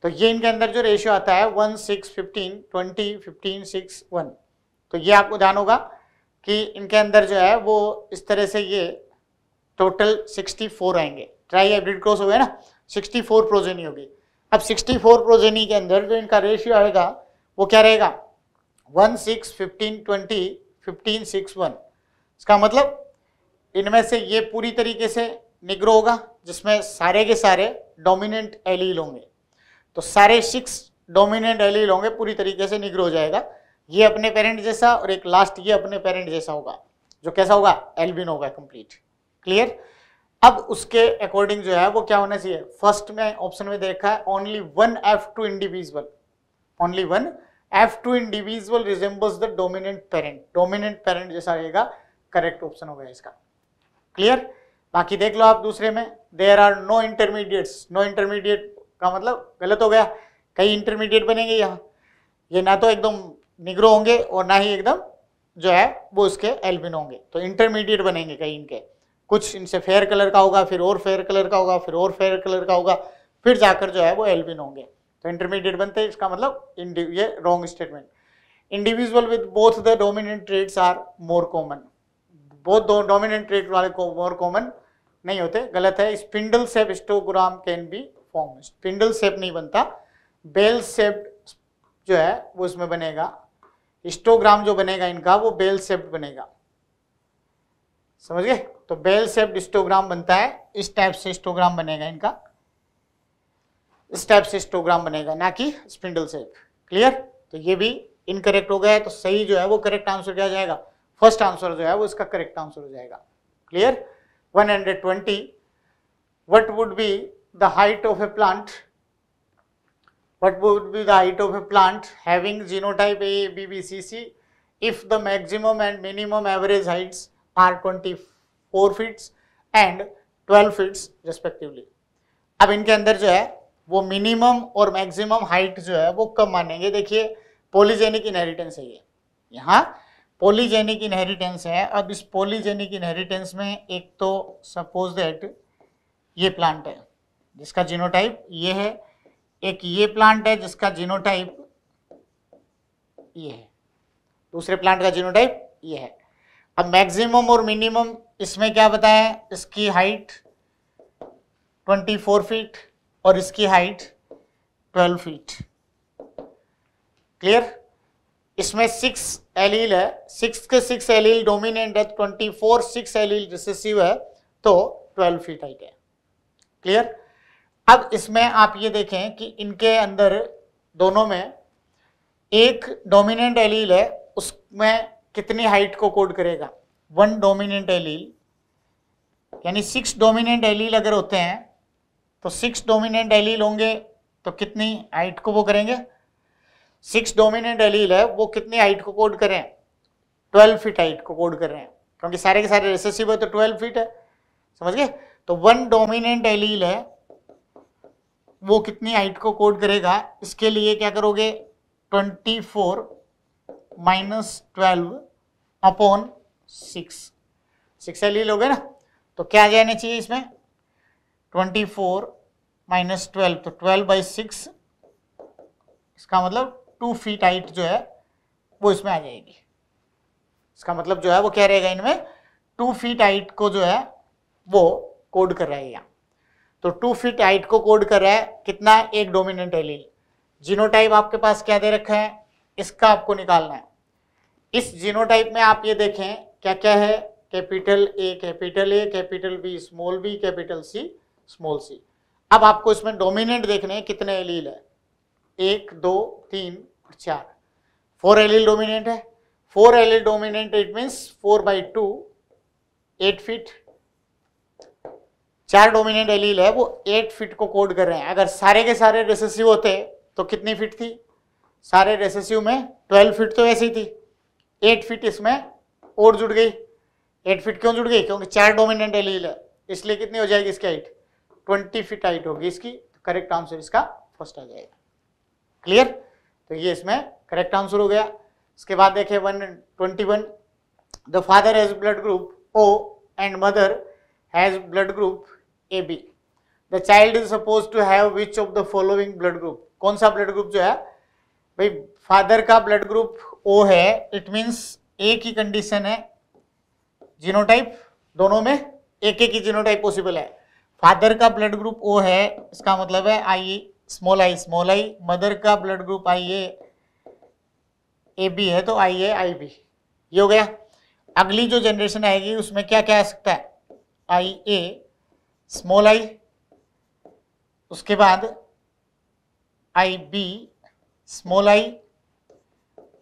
तो ये इनके अंदर जो रेशियो आता है 1, 6, 15, 20, 15, 6, 1 तो ये आपको ध्यान होगा कि इनके अंदर जो है वो इस तरह से ये टोटल 64 आएंगे ट्राई हाइब्रिड क्रॉस हो गया ना 64 प्रोजेनी होगी अब 64 प्रोजेनी के अंदर जो इनका रेशियो आएगा वो क्या रहेगा one six fifteen twenty fifteen six one इसका मतलब इनमें से ये पूरी तरीके से निग्रो होगा जिसमें सारे के सारे डोमिनेंट एलील होंगे तो सारे सिक्स डोमिनेंट एलील होंगे पूरी तरीके से निग्रो हो जाएगा ये अपने पेरेंट जैसा और एक लास्ट ये अपने पेरेंट जैसा होगा जो कैसा होगा एलबिन होगा कंप्लीट क्लियर अब उसके अकॉर्डिंग जो है वो क्या होना चाहिए फर्स्ट में ऑप्शन में देखा है only one F two individual only one F two individual resembles the dominant parent dominant parent जैसा रहेगा करेक्ट ऑप्शन हो गया इसका क्लियर बाकी देख लो आप दूसरे में there are no intermediates no intermediate का मतलब गलत हो गया कई इंटरमीडिएट बनेंगे यहाँ ये ना तो एकदम निग्रो होंगे और ना ही एकदम जो है वो इसके एल्बिन होंगे तो इंटरमीडिएट बनेंगे कई इनके कुछ इनसे फेयर कलर का होगा फिर और फेयर कलर का होगा फिर और फेयर कलर का होगा फिर जाकर जो है वो एल्बिन होंगे तो इंटरमीडिएट बनते हैं इसका मतलब ये wrong statement individual with both the dominant traits are more common both दो डोमिनेंट ट्रेड वाले को मोर कॉमन नहीं होते गलत है spindle shape stogram can be form spindle shape नहीं बनता बेल सेप जो है वो उसमें बनेगा स्टोग्राम जो बनेगा इनका वो बेल सेप्ड बनेगा समझ गए तो बेल सेप्ड स्टोग्राम बनता है इस टाइप से स्टोग्राम बनेगा इनका स्टेप सिस्टोग्राम बनेगा ना कि स्पिंडल सेप क्लियर तो ये भी इनकरेक्ट हो गया है तो सही जो है वो करेक्ट आंसर क्या जाएगा फर्स्ट आंसर जो है वो इसका करेक्ट आंसर हो जाएगा clear 120 what would be the height of a plant what would be the height of a plant having genotype A B B C C if the maximum and minimum average heights are 24 feets and 12 feets respectively अब इनके अंदर जो है वो minimum और maximum height जो है वो कम मानेंगे देखिए पोलीजेनिक इनहेरिटेंस है ये यहाँ पोलीजेनिक इनहेरिटेंस है अब इस पोलीजेनिक इनहेरिटेंस में एक तो सपोज दैट ये प्लांट है जिसका जीनोटाइप ये है एक ये प्लांट है जिसका जीनोटाइप ये है दूसरे प्लांट का जीनोटाइप ये है अब मैक्सिमम और मिनिमम इसमें क्या बताया इसकी हाइट 24 फीट और इसकी हाइट 12 फीट क्लियर इसमें सिक्स एलील है सिक्स के सिक्स एलील डोमिनेंट है twenty four six allele recessive है तो 12 फीट हाइट है क्लियर अब इसमें आप ये देखें कि इनके अंदर दोनों में एक डोमिनेंट एलील है उसमें कितनी हाइट को कोड करेगा वन डोमिनेंट एलील यानी सिक्स डोमिनेंट एलील अगर होते हैं तो सिक्स डोमिनेंट एलील होंगे तो कितनी हाइट को वो करेंगे सिक्स डोमिनेंट एलील है वो कितनी हाइट को कोड करें ट्वेल्व फीट हाइट को कोड कर रहे हैं क्योंकि सारे के सारे रिसेसिव है तो ट्वेल्व फीट है समझ गए तो वन डोमिनेंट एलील है वो कितनी हाइट को कोड करेगा इसके लिए क्या करोगे twenty four minus twelve upon six six allele हो गए ना तो क्या आ जाने चाहिए इसमें ट्वेंटी फोर माइनस ट्वेल्व तो ट्वेल्व बाई सिक्स इसका मतलब टू फीट हाइट जो है वो इसमें आ जाएगी इसका मतलब जो है वो क्या रहेगा इनमें टू फीट हाइट को जो है वो कोड कर रहा है यहाँ तो टू फीट हाइट को कोड कर रहा है कितना एक डोमिनेंट एलील जीनोटाइप आपके पास क्या दे रखा है इसका आपको निकालना है इस जीनोटाइप में आप ये देखें क्या क्या है capital A capital A capital B small B capital C small C अब आपको इसमें डोमिनेंट देखने हैं कितने एलील है एक दो तीन और चार फोर एलील डोमिनेंट है four allele dominant it means four by two eight feet चार डोमिनेंट एलील है वो एट फीट को कोड कर रहे हैं अगर सारे के सारे रेसेसिव होते तो कितनी फिट थी सारे रेसेसिव में ट्वेल्व फिट तो ऐसी थी एट फिट इसमें और जुड़ गई एट फिट क्यों जुड़ गई क्योंकि चार डोमिनेंट एलील है इसलिए कितनी हो जाएगी इसकी हाइट ट्वेंटी फीट हाइट होगी इसकी करेक्ट तो आंसर इसका फर्स्ट आ जाएगा क्लियर तो ये इसमें करेक्ट आंसर हो गया इसके बाद देखे one twenty one the father has blood group O and mother has blood group A B the child is suppose to have which of the following blood group कौन सा ब्लड ग्रुप जो है भाई फादर का blood group O है it means ए की condition है genotype दोनों में एक एक ही जीनोटाइप पॉसिबल है फादर का ब्लड ग्रुप ओ है इसका मतलब है I small I small I mother का blood group I A A B है तो आई ए आई बी ये हो गया अगली जो जनरेशन आएगी उसमें क्या क्या आ सकता है आई ए स्मॉल आई उसके बाद I B small I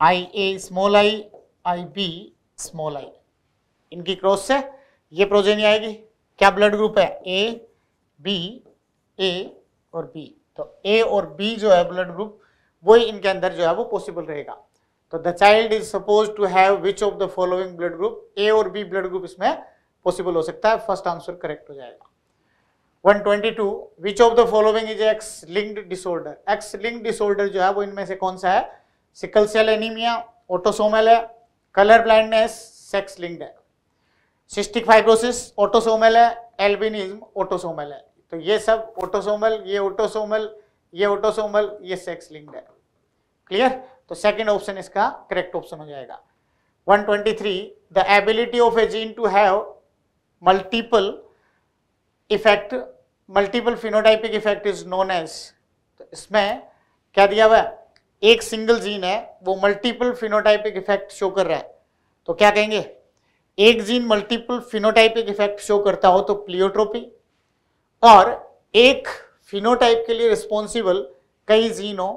I A small I I B small I इनकी क्रॉस से ये प्रोजेनी आएगी क्या ब्लड ग्रुप है ए बी ए और बी तो ए और बी जो है ब्लड ग्रुप वही इनके अंदर जो है वो पॉसिबल रहेगा तो the child is suppose to have which of the following blood group A और बी ब्लड ग्रुप इसमें पॉसिबल हो सकता है फर्स्ट आंसर करेक्ट हो जाएगा 122 which of the following is X linked disorder X linked disorder जो है वो इनमें से कौन सा है सिकल सेल एनीमिया ऑटोसोमल है कलर ब्लाइंडनेस सेक्स लिंक्ड है सिस्टिक फाइब्रोसिस ऑटोसोमल है एल्बिनिज्म ऑटोसोमल है तो ये सब ऑटोसोमल ये ऑटोसोमल ये ऑटोसोमल ये सेक्स लिंक्ड है क्लियर तो सेकंड ऑप्शन इसका करेक्ट ऑप्शन हो जाएगा 123 the ability of a gene to have multiple effect multiple phenotypic effect is known as तो इसमें क्या दिया हुआ है एक सिंगल जीन है वो मल्टीपल फिनोटाइपिक इफेक्ट शो कर रहा है तो क्या कहेंगे एक gene multiple phenotypic effect show करता हो तो प्लियोट्रोपी और एक फिनोटाइप के लिए रिस्पॉन्सिबल कई जीन हो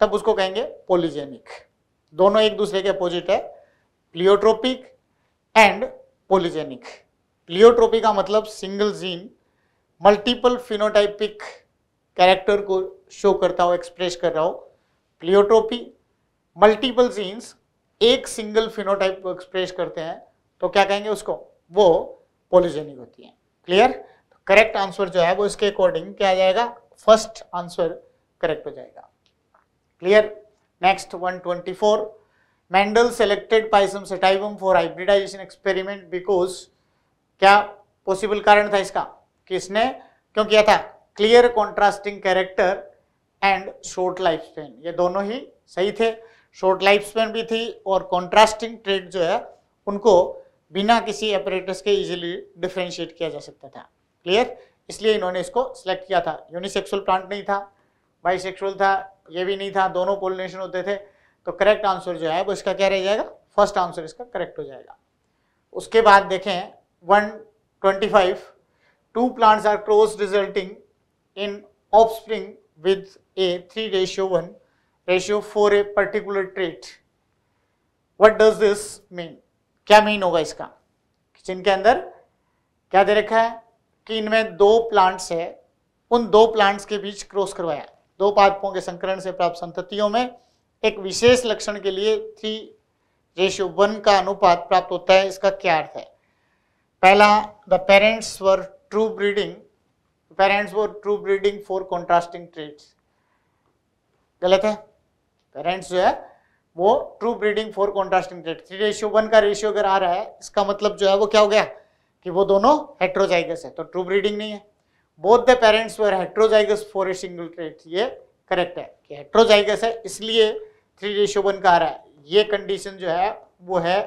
तब उसको कहेंगे पोलिजेनिक दोनों एक दूसरे के अपोजिट है प्लियोट्रोपिक एंड पोलिजेनिक प्लियोट्रोपी का मतलब single gene multiple phenotypic character को शो करता हो एक्सप्रेस कर रहा हो प्लियोट्रोपी मल्टीपल जीन्स एक सिंगल फिनोटाइप को एक्सप्रेस करते हैं तो क्या कहेंगे उसको वो पोलिजेनिक होती है क्लियर करेक्ट आंसर जो है वो इसके अकॉर्डिंग क्या आ जाएगा फर्स्ट आंसर करेक्ट हो जाएगा clear next 124 Mendel selected Pisum sativum for hybridization experiment because क्या पॉसिबल कारण था इसका कि इसने क्यों किया था clear contrasting character and short life span ये दोनों ही सही थे शॉर्ट लाइफ स्पेन भी थी और कॉन्ट्रास्टिंग ट्रेड जो है उनको बिना किसी ऑपरेटर्स के इजिली डिफ्रेंशिएट किया जा सकता था क्लियर इसलिए इन्होंने इसको सिलेक्ट किया था यूनिसेक्सुअल प्लांट नहीं था बाइसेक्सुअल था ये भी नहीं था दोनों पोलिनेशन होते थे तो करेक्ट आंसर जो है वो इसका क्या रह जाएगा फर्स्ट आंसर इसका करेक्ट हो जाएगा उसके बाद देखें one twenty five two plants are close resulting in offspring with a three ratio one ratio for a particular trait what does this mean क्या मीन होगा इसका जिनके अंदर क्या दे रखा है कि इनमें दो प्लांट्स है उन दो प्लांट्स के बीच क्रॉस करवाया दो पादपों के संकरण से प्राप्त संततियों में एक विशेष लक्षण के लिए थ्री रेशियो वन का अनुपात प्राप्त होता है इसका क्या अर्थ है पहला the parents were true breeding parents were true breeding for contrasting traits गलत है पेरेंट्स जो है वो true breeding for contrasting trait three ratio one का रेशियो अगर आ रहा है इसका मतलब जो है वो क्या हो गया कि वो दोनों हेट्रोजाइगस है तो ट्रू ब्रीडिंग नहीं है both the parents were heterozygous for a single trait ये करेक्ट है कि हेट्रोजाइगस है इसलिए थ्री रेशियो वन का आ रहा है ये कंडीशन जो है वो है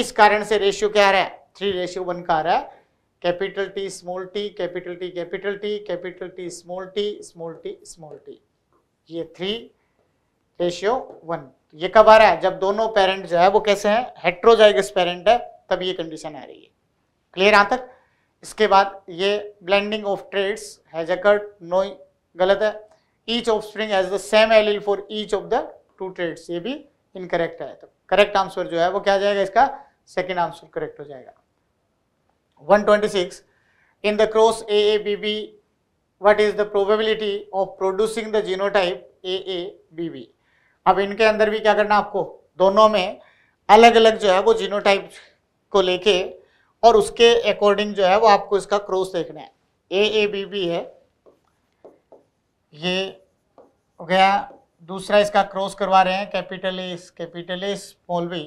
इस कारण से रेशियो क्या आ रहा है थ्री रेशियो वन का आ रहा है capital T small T capital T capital T capital T small T small T small T ये थ्री रेशियो वन ये कब आ रहा है जब दोनों पेरेंट जो है वो कैसे हैं हेट्रोजाइगस पेरेंट है तब ये कंडीशन आ रही है क्लियर यहाँ तक इसके बाद ये blending of traits has occurred no गलत है each offspring has the same allele for each of the two traits ये भी इनकरेक्ट है तो करेक्ट आंसर जो है वो क्या जाएगा इसका सेकेंड आंसर करेक्ट हो जाएगा 126 what is the probability of producing the genotype A A B B अब इनके अंदर भी क्या करना आपको दोनों में अलग अलग जो है वो जीनोटाइप को लेके और उसके अकॉर्डिंग जो है वो आपको इसका क्रॉस देखना है ए ए बी बी है ये हो गया दूसरा इसका क्रॉस करवा रहे हैं capital A capital A small B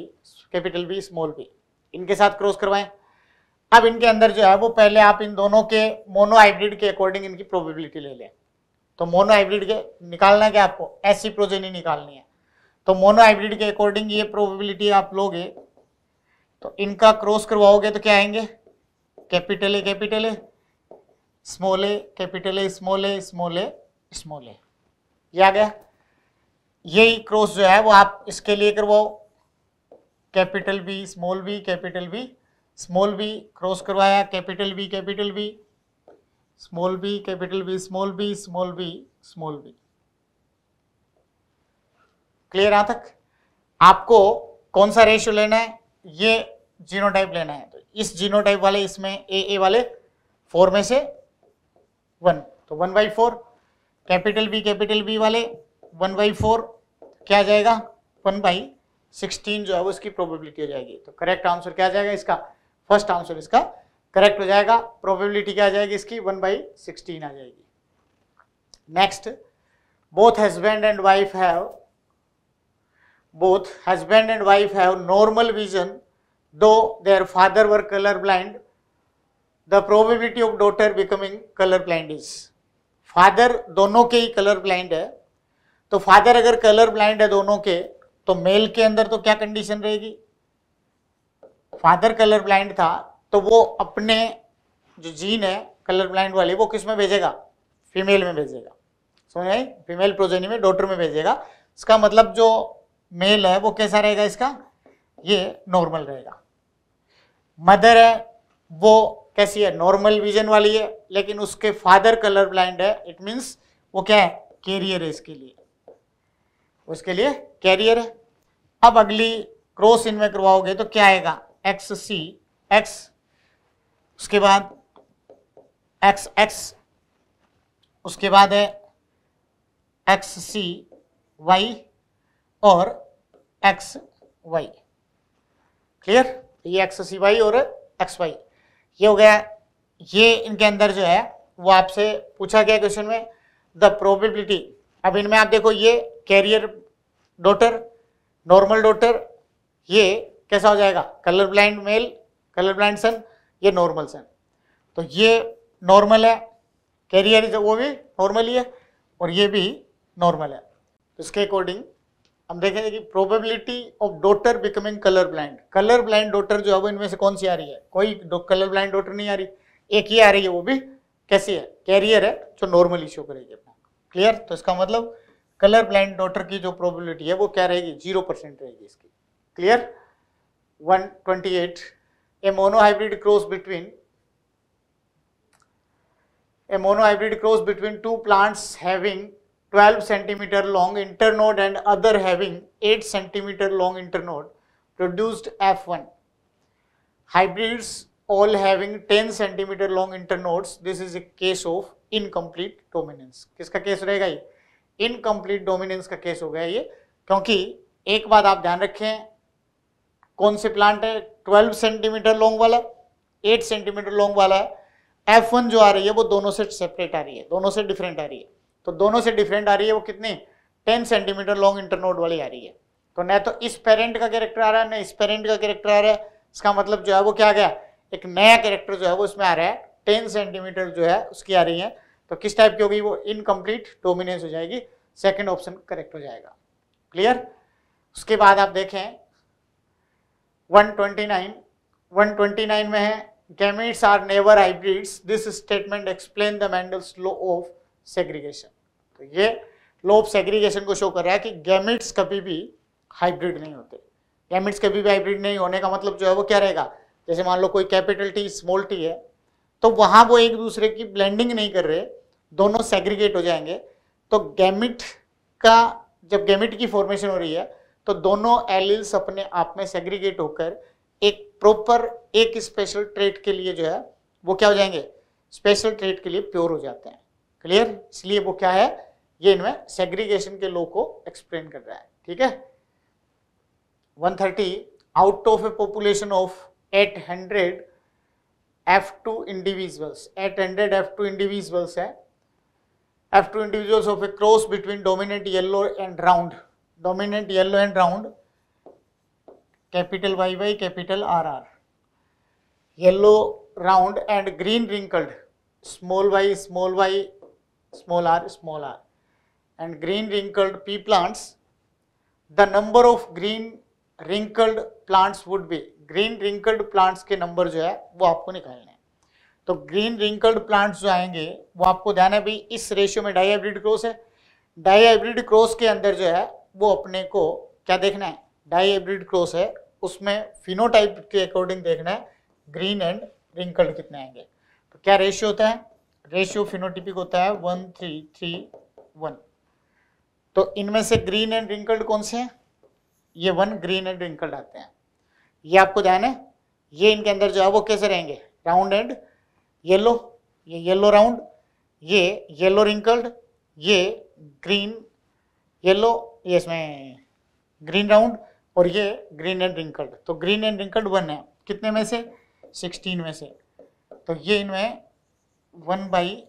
capital B small B इनके साथ क्रॉस करवाएं अब इनके अंदर जो है वो पहले आप इन दोनों के मोनो हाइब्रिड के अकॉर्डिंग इनकी प्रोबेबिलिटी ले लें तो मोनो हाइब्रिड के निकालना क्या आपको ऐसी प्रोजेनी निकालनी है तो मोनो हाइब्रिड के अकॉर्डिंग ये प्रोबेबिलिटी आप लोगे तो इनका क्रॉस करवाओगे तो क्या आएंगे capital A capital A small A capital A small A small A small A ये आ गया यही क्रॉस जो है वो आप इसके लिए करवाओ capital B small B capital B small B cross करवाया capital B capital B small B capital B small B small B small B clear यहां तक आपको कौन सा रेशियो लेना है ये जीनोटाइप लेना है तो इस जीनोटाइप वाले इसमें ए ए वाले फोर में से वन तो one by four capital B capital B वाले वन बाई फोर क्या आ जाएगा वन बाई सिक्सटीन जो है उसकी प्रोबेबिलिटी हो जाएगी तो करेक्ट आंसर क्या जाएगा इसका फर्स्ट आंसर इसका करेक्ट हो जाएगा प्रोबेबिलिटी क्या आ जाएगी इसकी वन बाई सिक्सटीन आ जाएगी next both husband and wife have both husband and wife have normal vision though their father were color blind the probability of daughter becoming color blind is father दोनों के ही color blind है तो father अगर color blind है दोनों के तो male के अंदर तो क्या condition रहेगी father color blind था तो वो अपने जो जीन है कलर ब्लाइंड वाले वो किस में भेजेगा फीमेल में भेजेगा समझ आई फीमेल प्रोजेनी में डॉटर में भेजेगा इसका मतलब जो मेल है वो कैसा रहेगा इसका ये नॉर्मल रहेगा मदर है वो कैसी है नॉर्मल विजन वाली है लेकिन उसके फादर कलर ब्लाइंड है इट मीन्स वो क्या है कैरियर है इसके लिए उसके लिए कैरियर है अब अगली क्रॉस इनमें करवाओगे तो क्या आएगा एक्स सी एक्स उसके बाद एक्स एक्स उसके बाद है एक्स सी वाई और एक्स वाई क्लियर तो ये एक्स सी वाई और एक्स वाई ये हो गया ये इनके अंदर जो है वो आपसे पूछा गया क्वेश्चन में द प्रोबेबिलिटी अब इनमें आप देखो ये कैरियर डॉटर नॉर्मल डॉटर ये कैसा हो जाएगा colour blind male colour blind son ये नॉर्मल सन तो ये नॉर्मल है कैरियर वो भी नॉर्मल ही है और ये भी नॉर्मल है तो इसके अकॉर्डिंग हम देखेंगे कि probability of daughter becoming colour blind colour blind daughter जो है वो इनमें से कौन सी आ रही है कोई कलर ब्लाइंड डॉटर नहीं आ रही एक ही आ रही है वो भी कैसी है कैरियर है जो नॉर्मल इश्यू करेगी अपना क्लियर तो इसका मतलब कलर ब्लाइंड डॉटर की जो प्रोबेबिलिटी है वो क्या रहेगी जीरो परसेंट रहेगी इसकी clear 128 a monohybrid cross between a monohybrid cross between two plants having twelve centimetre long internode and other having eight centimetre long internode produced F one hybrids all having ten centimetre long internodes this is a case of incomplete dominance किसका case रहेगा ये incomplete dominance का case हो गया ये क्योंकि एक बात आप ध्यान रखें कौन से प्लांट है ट्वेल्व सेंटीमीटर लॉन्ग वाला एट सेंटीमीटर लॉन्ग वाला है एफ वन जो आ रही है वो दोनों से सेपरेट आ रही है दोनों से डिफरेंट आ रही है तो दोनों से डिफरेंट आ रही है वो कितनी टेन सेंटीमीटर लॉन्ग इंटरनोड वाली आ रही है तो न तो इस पेरेंट का कैरेक्टर आ रहा है न इस पेरेंट का कैरेक्टर आ रहा है इसका मतलब जो है वो क्या गया एक नया कैरेक्टर जो है वो इसमें आ रहा है टेन सेंटीमीटर जो है उसकी आ रही है तो किस टाइप की होगी वो इनकम्प्लीट डोमिनेंस हो जाएगी सेकेंड ऑप्शन करेक्ट हो जाएगा क्लियर उसके बाद आप देखें 129 129 में है gametes are never hybrids this statement explain the Mendel's law of segregation तो ये लोब सेग्रीगेशन को शो कर रहा है कि गैमिट्स कभी भी हाइब्रिड नहीं होते गैमिट्स कभी भी हाइब्रिड नहीं होने का मतलब जो है वो क्या रहेगा जैसे मान लो कोई कैपिटल टी स्मॉल टी है तो वहाँ वो एक दूसरे की ब्लेंडिंग नहीं कर रहे दोनों सेग्रीगेट हो जाएंगे तो गैमिट का जब गैमिट की फॉर्मेशन हो रही है तो दोनों एलिल्स अपने आप में सेग्रीगेट होकर एक प्रॉपर एक स्पेशल ट्रेट के लिए जो है वो क्या हो जाएंगे स्पेशल ट्रेट के लिए प्योर हो जाते हैं क्लियर इसलिए वो क्या है ये इनमें सेग्रीगेशन के लोग को एक्सप्लेन कर रहा है ठीक है 130 out of a population of 800 hundred F two individuals eight hundred F two individuals है F two individuals of a cross between dominant yellow and round dominant yellow and round capital Y Y capital R R yellow round and green wrinkled small Y small Y small r small r and green wrinkled pea plants, the number of green wrinkled plants would be green wrinkled plants के number जो है वो आपको निकालने हैं तो green wrinkled plants जो आएंगे वो आपको ध्यान है भाई इस रेशियो में डाई हाइब्रिड क्रॉस है डाई हाइब्रिड क्रॉस के अंदर जो है वो अपने को क्या देखना है डाई हाइब्रिड क्रॉस है उसमें फिनोटाइप के अकॉर्डिंग देखना है ग्रीन एंड रिंकल्ड कितने आएंगे तो क्या रेशियो होता है रेशियो फिनोटिपिक होता है वन थ्री थ्री वन तो इनमें से ग्रीन एंड रिंकल्ड कौन से हैं ये वन ग्रीन एंड रिंकल्ड आते हैं ये आपको ध्यान है ये इनके अंदर जो है वो कैसे रहेंगे राउंड एंड येलो ये येलो राउंड ये येलो रिंकल्ड ये ग्रीन येलो ये इसमें ग्रीन राउंड और ये ग्रीन एंड रिंकल्ड तो ग्रीन एंड रिंकल्ड वन है कितने में से सिक्सटीन में से तो ये इनमें one by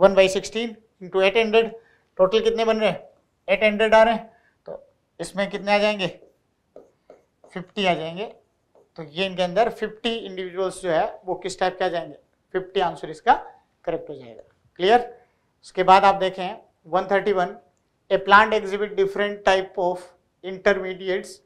one by sixteen into eight hundred total कितने बन रहे हैं एट हंड्रेड आ रहे हैं तो इसमें कितने आ जाएंगे फिफ्टी आ जाएंगे तो ये इनके अंदर फिफ्टी इंडिविजुअल्स जो है वो किस टाइप के आ जाएंगे फिफ्टी आंसर इसका करेक्ट हो जाएगा क्लियर उसके बाद आप देखें one thirty one a plant exhibit different type of intermediates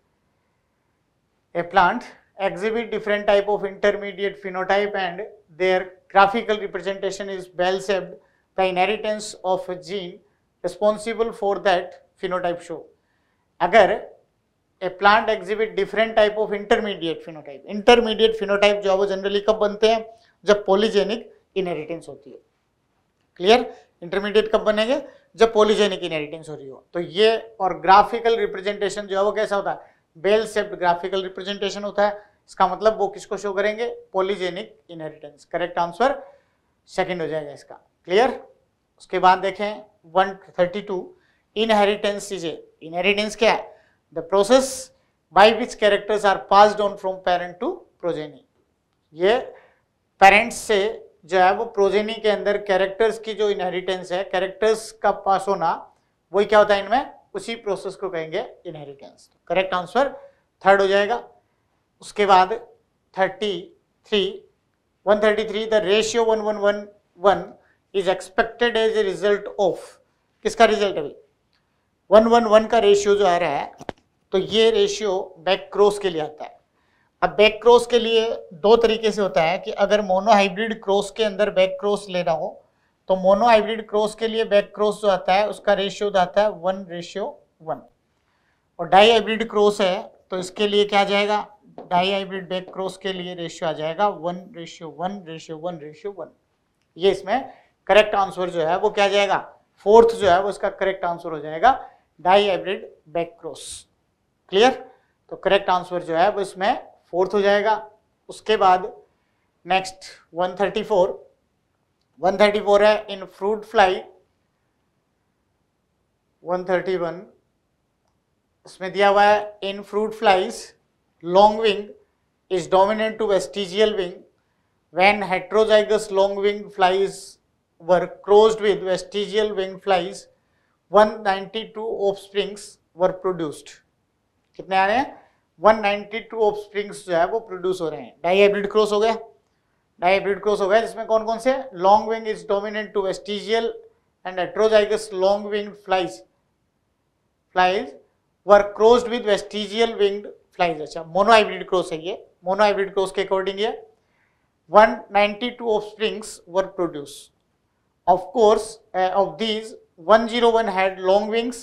a plant exhibit different type of intermediate phenotype and their graphical representation is well saved by inheritance of a gene responsible for that phenotype show. अगर a plant exhibit different type of intermediate phenotype, intermediate phenotype जो है वो generally कब बनते हैं जब polygenic inheritance होती है क्लियर इंटरमीडिएट कब बनेंगे जब पोलिजेनिक इनहेरिटेंस हो रही हो तो ये और ग्राफिकल रिप्रेजेंटेशन जो है वो कैसा होता है बेल सेप्ड ग्राफिकल रिप्रेजेंटेशन होता है इसका मतलब वो किसको शो करेंगे polygenic inheritance correct answer second हो जाएगा इसका क्लियर उसके बाद देखें वन थर्टी टू इनहेरिटेंस चीजें इनहेरिटेंस क्या है the process by which characters are pass on from parent to progeny ये पेरेंट्स से जो है वो प्रोजेनी के अंदर कैरेक्टर्स की जो इनहेरिटेंस है कैरेक्टर्स का पास होना वही क्या होता है इनमें उसी प्रोसेस को कहेंगे इनहेरिटेंस करेक्ट आंसर थर्ड हो जाएगा उसके बाद thirty three one thirty three the ratio one one one one is expected as a result of किसका रिजल्ट अभी वन वन वन का रेशियो जो आ रहा है तो ये रेशियो बैक क्रॉस के लिए आता है अब बैक क्रॉस के लिए दो तरीके से होता है कि अगर मोनोहाइब्रिड क्रॉस के अंदर बैक क्रॉस लेना हो तो मोनो हाइब्रिड क्रॉस के लिए बैक क्रॉस जो आता है उसका रेशियो आता है वन रेशियो वन और डाई हाइब्रिड क्रॉस है तो इसके लिए क्या जाएगा डाई हाइब्रिड बैक क्रॉस के लिए रेशियो आ जाएगा one ratio one ratio one ratio one ये इसमें करेक्ट आंसर जो है वो क्या जाएगा फोर्थ जो है वो इसका करेक्ट आंसर हो जाएगा dihybrid back cross clear तो करेक्ट आंसर जो है वो इसमें फोर्थ हो जाएगा उसके बाद नेक्स्ट 134 134 है इन फ्रूट फ्लाई 131 इसमें दिया हुआ है in fruit flies long wing is dominant to vestigial wing when heterozygous long wing flies were crossed with vestigial wing flies 192 offsprings were produced कितने आ रहे हैं 192 offsprings जो है वो प्रोड्यूस हो रहे हैं डाईहाइब्रिड क्रॉस हो गया डाईहाइब्रिड क्रॉस हो गया जिसमें कौन कौन से long wing is dominant to vestigial and heterozygous long wing flies flies were crossed with vestigial winged flies अच्छा मोनो हाइब्रिड क्रॉस है ये मोनो हाइब्रिड क्रॉस के अकॉर्डिंग ये 192 offsprings were produced. Of course, uh, of these 101 had long wings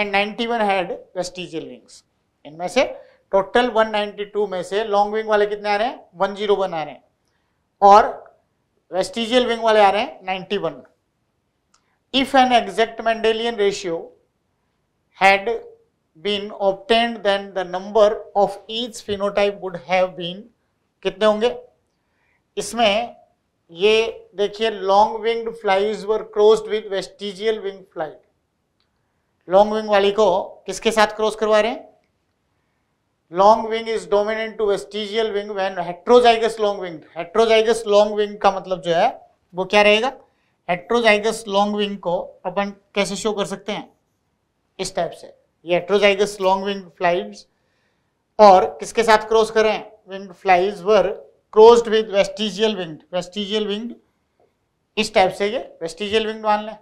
and 91 had vestigial wings इनमें से total 192 में से long wing वाले कितने आ रहे हैं 101 आ रहे हैं और वेस्टिजियल विंग वाले आ रहे हैं 91 if an exact Mendelian ratio had been obtained then the number of each phenotype would have been कितने होंगे इसमें ये देखिए long winged flies were crossed with vestigial wing flight long wing वाली को किसके साथ क्रॉस करवा रहे हैं long wing is dominant to vestigial wing when heterozygous long wing heterozygous long wing का मतलब जो है वो क्या रहेगा हेट्रोजाइगस लॉन्ग विंग को अपन कैसे शो कर सकते हैं इस टाइप से ये हेट्रोजाइगस लॉन्ग विंग फ्लाइज और किसके साथ क्रॉस करें wing flies were crossed with vestigial wing vestigial wing इस टाइप से ये वेस्टिजियल विंग मान लें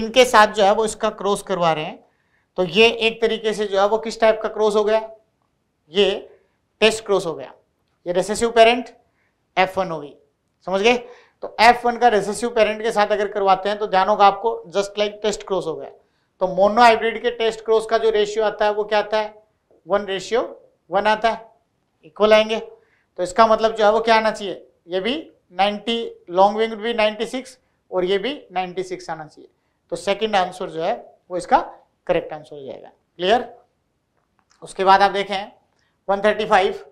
इनके साथ जो है वो इसका क्रॉस करवा रहे हैं तो ये एक तरीके से जो है वो किस टाइप का क्रॉस हो गया ये टेस्ट क्रॉस हो गया ये रेसेसिव पेरेंट एफ वन होगी समझ गए तो एफ वन का रेसेसिव पेरेंट के साथ अगर करवाते हैं तो ध्यान होगा आपको जस्ट लाइक टेस्ट क्रॉस हो गया तो मोनो हाइब्रिड के टेस्ट क्रॉस का जो रेशियो आता है वो क्या आता है वन रेशियो वन आता है इक्वल आएंगे तो इसका मतलब जो है वो क्या आना चाहिए ये भी 90 लॉन्ग विंग भी 96 और ये भी 96 आना चाहिए तो सेकंड आंसर जो है वो इसका करेक्ट आंसर हो जाएगा क्लियर उसके बाद आप देखें 135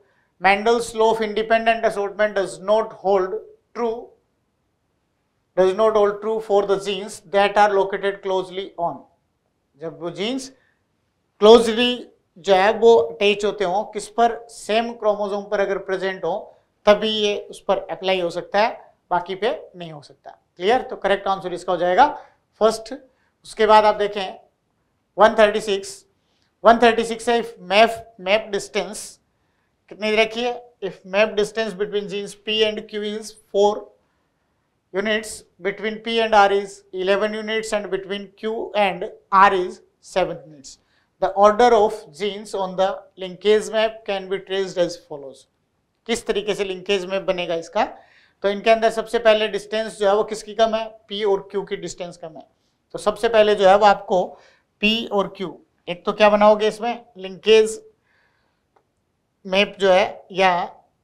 Mendel's law of independent assortment does not hold true does not hold true for the genes that are located closely on जब वो जीन्स क्लोजली जो है वो अटैच होते हों किस पर सेम क्रोमोजोम पर अगर प्रेजेंट हो तभी ये उस पर अप्लाई हो सकता है बाकी पे नहीं हो सकता क्लियर तो करेक्ट आंसर इसका हो जाएगा फर्स्ट उसके बाद आप देखें 136 136 है इफ मैप मैप डिस्टेंस कितनी रखी है if map distance between genes P and Q is four units between P and R is 11 units and between Q and R is 7 units. The order of genes on the linkage map can be traced as follows. किस तरीके से linkage map बनेगा इसका तो इनके अंदर सबसे पहले डिस्टेंस जो है वो किसकी कम है P और Q की डिस्टेंस कम है तो सबसे पहले जो है वो आपको P और Q एक तो क्या बनाओगे इसमें लिंकेज मैप जो है या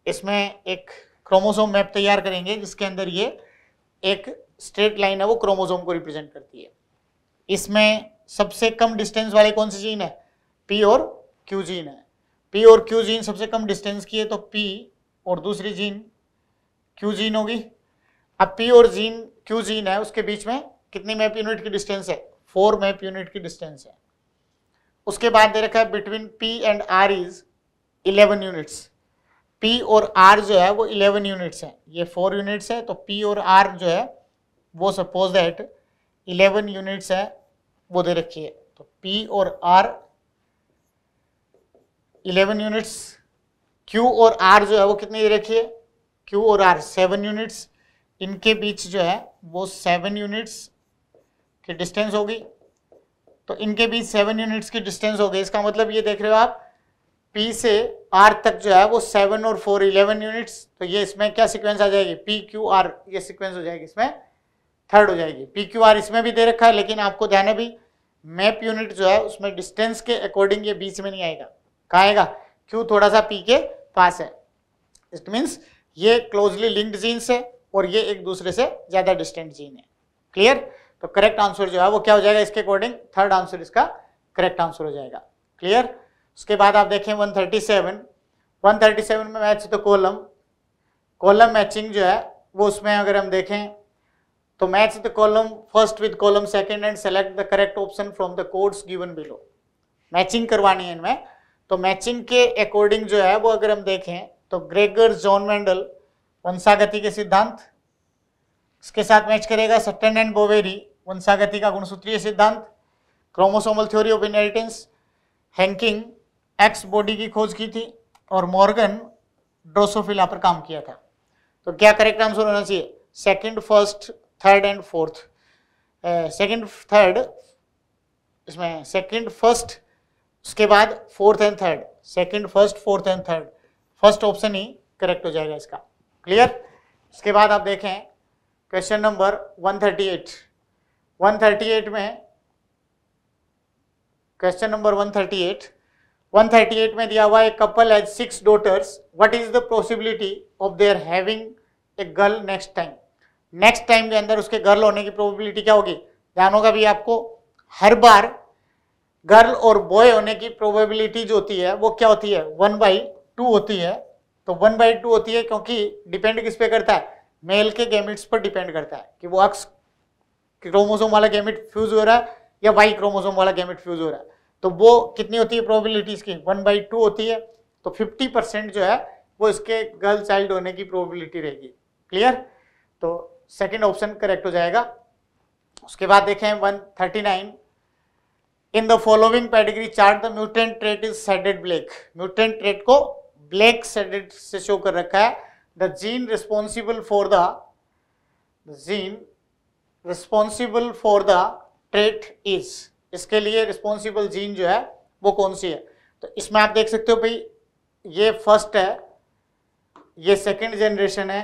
इसमें एक क्रोमोसोम मैप तैयार करेंगे जिसके अंदर ये एक स्ट्रेट लाइन है वो क्रोमोजोम को रिप्रेजेंट करती है इसमें सबसे कम डिस्टेंस वाले कौन से जीन है पी और क्यू जीन है पी और क्यू जीन सबसे कम डिस्टेंस की है तो पी और दूसरी जीन क्यू जीन होगी अब पी और जीन क्यू जीन है उसके बीच में कितनी मैप यूनिट की डिस्टेंस है फोर मैप यूनिट की डिस्टेंस है उसके बाद दे रखा है between P and R is eleven units P और आर जो है वो इलेवन यूनिट्स हैं ये फोर यूनिट्स है तो पी और आर जो है वो सपोज दैट इलेवन यूनिट्स है वो दे रखी है तो पी और आर इलेवन यूनिट्स क्यू और आर जो है वो कितनी दे रखी है क्यू और आर सेवन यूनिट्स इनके बीच जो है वो सेवन यूनिट्स की डिस्टेंस होगी तो इनके बीच सेवन यूनिट्स की डिस्टेंस हो गई इसका मतलब ये देख रहे हो आप पी से आर तक जो है वो सेवन और फोर इलेवन यूनिट्स तो ये इसमें क्या सिक्वेंस आ जाएगी पी क्यू आर ये सिक्वेंस हो जाएगी इसमें थर्ड हो जाएगी पी क्यू आर इसमें भी दे रखा है लेकिन आपको ध्यान है भी मैप यूनिट जो है उसमें डिस्टेंस के अकॉर्डिंग ये बीच में नहीं आएगा कहाँ आएगा क्यू थोड़ा सा पी के पास है इट मीन्स ये क्लोजली लिंक्ड जीन्स है और ये एक दूसरे से ज़्यादा डिस्टेंट जीन है क्लियर तो करेक्ट आंसर जो है वो क्या हो जाएगा इसके अकॉर्डिंग थर्ड आंसर इसका करेक्ट आंसर हो जाएगा क्लियर उसके बाद आप देखें 137 137 में मैच तो कॉलम कॉलम मैचिंग जो है वो उसमें अगर हम देखें तो match the column first with column second and select the correct option from the codes given below matching करवानी है इनमें तो मैचिंग के अकॉर्डिंग जो है वो अगर हम देखें तो ग्रेगर जॉन मेंडल वंशागति के सिद्धांत इसके साथ मैच करेगा सट्टन एंड बोवेरी वंशागति का गुणसूत्रीय सिद्धांत chromosomal theory of inheritance Henking X body की खोज की थी और मॉर्गन ड्रोसोफिला पर काम किया था तो क्या करेक्ट आंसर होना चाहिए second first third and fourth second third इसमें सेकंड फर्स्ट उसके बाद fourth and third second first fourth and third first option ही करेक्ट हो जाएगा इसका क्लियर इसके बाद आप देखें क्वेश्चन नंबर 138 138 में क्वेश्चन नंबर 138 138 में दिया हुआ है couple has six daughters what is the possibility of their having a girl next time next time के अंदर उसके गर्ल होने की प्रोबेबिलिटी क्या होगी ध्यान होगा भी आपको हर बार गर्ल और बॉय होने की प्रोबेबिलिटी जो होती है वो क्या होती है वन बाई टू होती है तो वन बाई टू होती है क्योंकि डिपेंड किस पे करता है मेल के गेमिट्स पर डिपेंड करता है कि वो अक्स क्रोमोसोम वाला गेमिट फ्यूज हो रहा है या वाई क्रोमोसोम वाला गेमिट फ्यूज हो रहा है तो वो कितनी होती है प्रोबेबिलिटीज की वन बाई टू होती है तो फिफ्टी परसेंट जो है वो इसके गर्ल चाइल्ड होने की प्रोबेबिलिटी रहेगी क्लियर तो सेकेंड ऑप्शन करेक्ट हो जाएगा उसके बाद देखें one thirty nine in the following pedigree chart the mutant trait is shaded black mutant trait को ब्लैक सेडेड से शो कर रखा है the gene responsible for the gene responsible for the trait is इसके लिए रिस्पॉन्सिबल जीन जो है वो कौन सी है तो इसमें आप देख सकते हो भाई ये फर्स्ट है ये सेकेंड जनरेशन है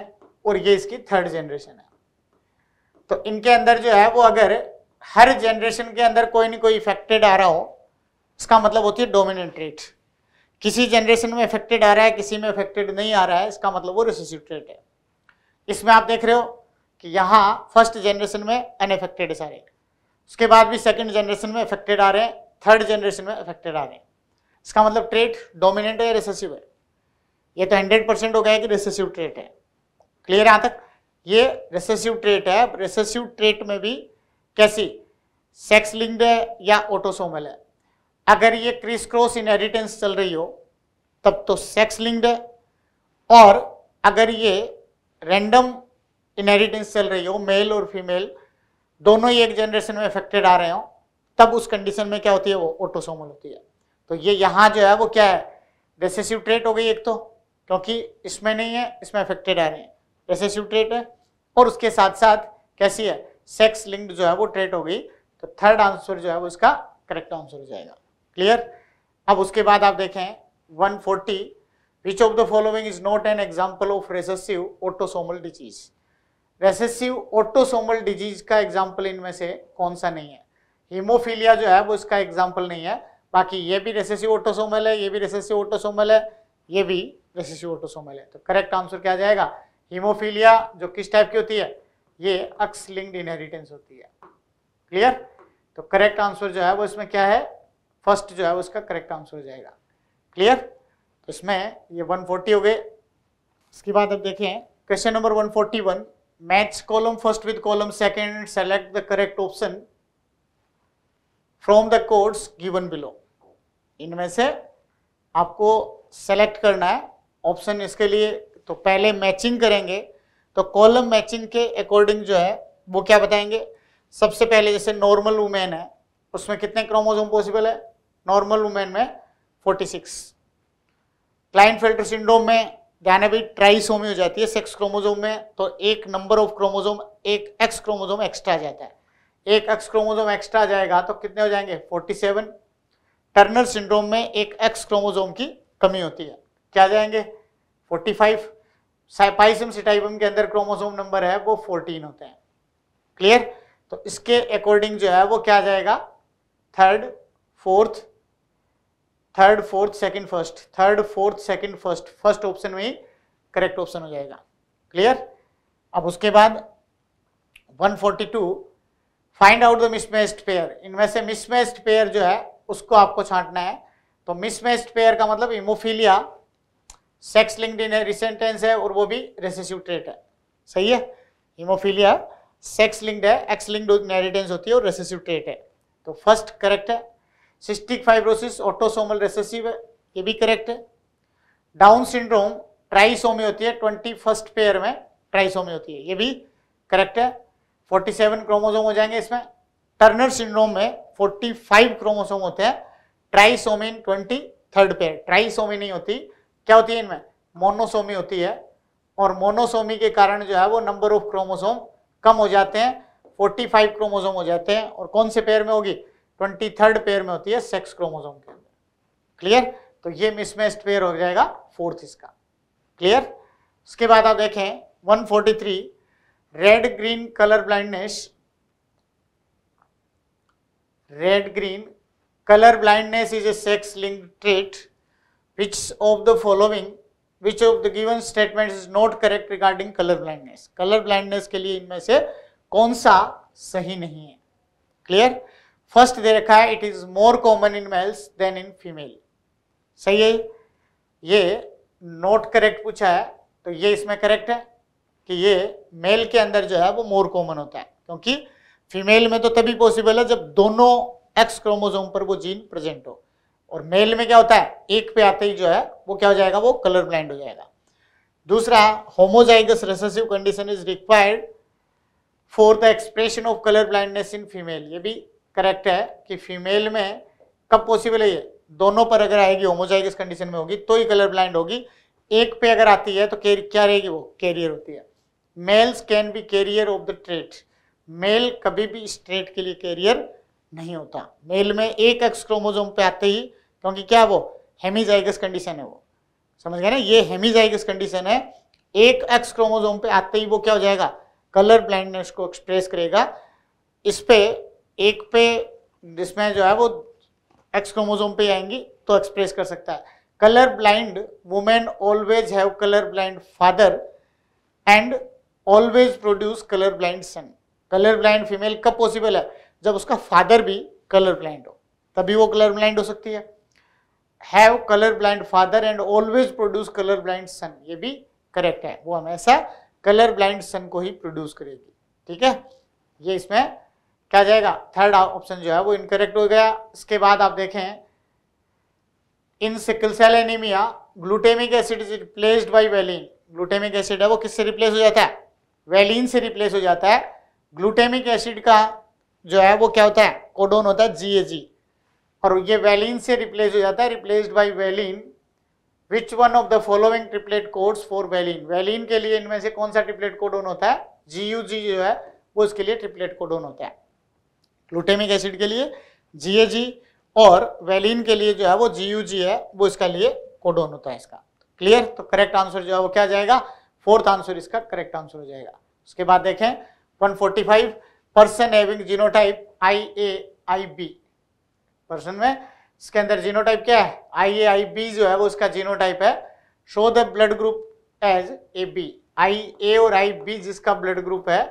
और ये इसकी थर्ड जनरेशन है तो इनके अंदर जो है वो अगर हर जनरेशन के अंदर कोई ना कोई इफेक्टेड आ रहा हो इसका मतलब होती है डोमिनेंट रेट किसी जनरेशन में इफेक्टेड आ रहा है किसी में इफेक्टेड नहीं आ रहा है इसका मतलब वो रेट है इसमें आप देख रहे हो कि यहाँ फर्स्ट जनरेशन में अनफेक्टेड सारे उसके बाद भी सेकेंड जनरेशन में अफेक्टेड आ रहे हैं थर्ड जनरेशन में अफेक्टेड आ रहे हैं इसका मतलब ट्रेट डोमिनेंट है या रिसेसिव है ये तो हंड्रेड परसेंट हो गया है कि रिसेसिव ट्रेट है क्लियर यहाँ तक ये रिसेसिव ट्रेट है रिसेसिव ट्रेट में भी कैसी सेक्स लिंक्ड है या ऑटोसोमल है अगर ये क्रिस क्रॉस इनहेरिटेंस चल रही हो तब तो सेक्स लिंक्ड है और अगर ये रैंडम इनहेरिटेंस चल रही हो मेल और फीमेल दोनों ही एक जनरेशन में इफेक्टेड आ रहे हो तब उस कंडीशन में क्या होती है वो ऑटोसोमल होती है तो ये यहाँ जो है वो क्या है रेसेसिव ट्रेट हो गई एक तो क्योंकि इसमें नहीं है इसमें इफेक्टेड आ रही है रेसेसिव ट्रेट है और उसके साथ साथ कैसी है सेक्स लिंक्ड जो है वो ट्रेट हो गई तो थर्ड आंसर जो है वो इसका करेक्ट आंसर हो जाएगा क्लियर अब उसके बाद आप देखें one forty which of the following is not an example of recessive autosomal disease recessive autosomal disease का एग्जाम्पल इनमें से कौन सा नहीं है हीमोफीलिया जो है वो इसका एग्जाम्पल नहीं है बाकी ये भी रेसेसिव ऑटोसोमल है ये भी रेसेसिव ऑटोसोमल है ये भी रेसेसिव ऑटोसोमल है तो करेक्ट आंसर क्या जाएगा हीमोफीलिया जो किस टाइप की होती है ये अक्स लिंक्ड इनहेरिटेंस होती है क्लियर तो करेक्ट आंसर जो है वो इसमें क्या है फर्स्ट जो है उसका करेक्ट आंसर हो जाएगा क्लियर तो इसमें ये 140 हो गए इसके बाद अब देखें question number 141 match column first with column second select the correct option from the codes given below इनमें से आपको सेलेक्ट करना है ऑप्शन इसके लिए तो पहले मैचिंग करेंगे तो कॉलम मैचिंग के अकॉर्डिंग जो है वो क्या बताएंगे सबसे पहले जैसे नॉर्मल वुमेन है उसमें कितने क्रोमोसोम पॉसिबल है नॉर्मल वुमेन में 46 क्लाइन फिल्टर सिंड्रोम में गैनेबिट ट्राइसोमी हो जाती है सेक्स क्रोमोजोम में तो एक नंबर ऑफ क्रोमोजोम एक एक्स क्रोमोजोम एक्स्ट्रा जाता है एक एक्स क्रोमोजोम एक्स्ट्रा जाएगा तो कितने हो जाएंगे 47 टर्नर सिंड्रोम में एक एक्स क्रोमोजोम की कमी होती है क्या जाएंगे 45 साइपाइसम सिटाइबम के अंदर क्रोमोजोम नंबर है वो 14 होते हैं क्लियर तो इसके अकॉर्डिंग जो है वो क्या जाएगा third fourth third fourth second first third fourth second first first option में करेक्ट ऑप्शन हो जाएगा क्लियर अब उसके बाद 142 find out the mismatched pair इनमें से मिसमेस्ड पेयर जो है उसको आपको छांटना है तो मिसमेस्ड पेयर का मतलब इमोफीलिया सेक्स लिंक्ड इन रिसेंटेंस है और वो भी रेसेसिव ट्रेट है सही है हिमोफीलिया सेक्स लिंक्ड है एक्स लिंक्ड नेरिटेंस होती है और रेसेसिव ट्रेट है तो फर्स्ट करेक्ट है सिस्टिक फाइब्रोसिस ऑटोसोमल रेसेसिव है ये भी करेक्ट है डाउन सिंड्रोम ट्राइसोमी होती है ट्वेंटी फर्स्ट पेयर में ट्राइसोमी होती है ये भी करेक्ट है फोर्टी सेवन क्रोमोजोम हो जाएंगे इसमें टर्नर सिंड्रोम में फोर्टी फाइव क्रोमोसोम होते हैं trisomy in twenty third pair trisomy नहीं होती क्या होती है इनमें मोनोसोमी होती है और मोनोसोमी के कारण जो है वो नंबर ऑफ क्रोमोसोम कम हो जाते हैं 45 क्रोमोसोम हो जाते हैं और कौन से पेयर में होगी ट्वेंटी थर्ड पेयर में होती है सेक्स क्रोमोजोम के अंदर क्लियर तो ये मिसमेस्ड पेयर हो जाएगा फोर्थ इसका क्लियर उसके बाद आप देखें 143 red green colour blindness red green colour blindness is a sex link trait which of the following which of the given statement is not correct regarding colour blindness colour blindness के लिए इनमें से कौन सा सही नहीं है क्लियर फर्स्ट दे रखा है it is more common in males than in female सही है ये नोट करेक्ट पूछा है तो ये इसमें करेक्ट है कि ये मेल के अंदर जो है वो मोर कॉमन होता है क्योंकि फीमेल में तो तभी पॉसिबल है जब दोनों एक्स क्रोमोजोम पर वो जीन प्रेजेंट हो और मेल में क्या होता है एक पे आते ही जो है वो क्या हो जाएगा वो कलर ब्लाइंड हो जाएगा दूसरा homozygous recessive condition is required for the expression of colour blindness in female ये भी करेक्ट है कि फीमेल में कब पॉसिबल है ये दोनों पर अगर आएगी होमोजाइगस कंडीशन में होगी तो ही कलर ब्लाइंड होगी एक पे अगर आती है तो क्या रहेगी वो कैरियर होती है males can be carrier of the trait male कभी भी इस ट्रेट के लिए कैरियर नहीं होता मेल में एक एक्स क्रोमोजोम पे आते ही क्योंकि क्या वो हेमीजाइगस कंडीशन है वो समझ गए ना ये हेमीजाइगस कंडीशन है एक एक्स क्रोमोजोम पे आते ही वो क्या हो जाएगा कलर ब्लाइंडनेस को एक्सप्रेस करेगा इस पर एक पे जिसमें जो है वो एक्स क्रोमोजोम पे आएंगी तो एक्सप्रेस कर सकता है colour blind women always have colour blind father and always produce colour blind son colour blind female कब पॉसिबल है जब उसका फादर भी कलर ब्लाइंड हो तभी वो कलर ब्लाइंड हो सकती है have colour blind father and always produce colour blind son ये भी करेक्ट है वो हमेशा कलर ब्लाइंड सन को ही प्रोड्यूस करेगी ठीक है ये इसमें क्या जाएगा थर्ड ऑप्शन जो है वो इनकरेक्ट हो गया इसके बाद आप देखें in sickle cell anaemia glutamic acid is replaced by valine glutamic acid है वो किससे रिप्लेस हो जाता है वेलिन से रिप्लेस हो जाता है ग्लूटेमिक एसिड का जो है वो क्या होता है कोडोन होता है जी ए जी और ये वेलिन से रिप्लेस हो जाता है replaced by valine which one of the following triplet codes for valine valine के लिए इनमें से कौन सा ट्रिपलेट कोडोन होता है जी यू जी जो है वो इसके लिए ट्रिपलेट कोडोन होता है ग्लूटेमिक एसिड के लिए जीएजी और वेलिन के लिए जो है वो जीयूजी है वो इसका लिए कोडोन होता है इसका क्लियर तो करेक्ट आंसर जो है वो क्या जाएगा फोर्थ आंसर इसका करेक्ट आंसर हो जाएगा उसके बाद देखें 145 person having genotype I A I B person में इसके अंदर जीनोटाइप क्या है आई ए आई बी जो है वो इसका जीनोटाइप है show the blood group as A B I A और आई बी जिसका ब्लड ग्रुप है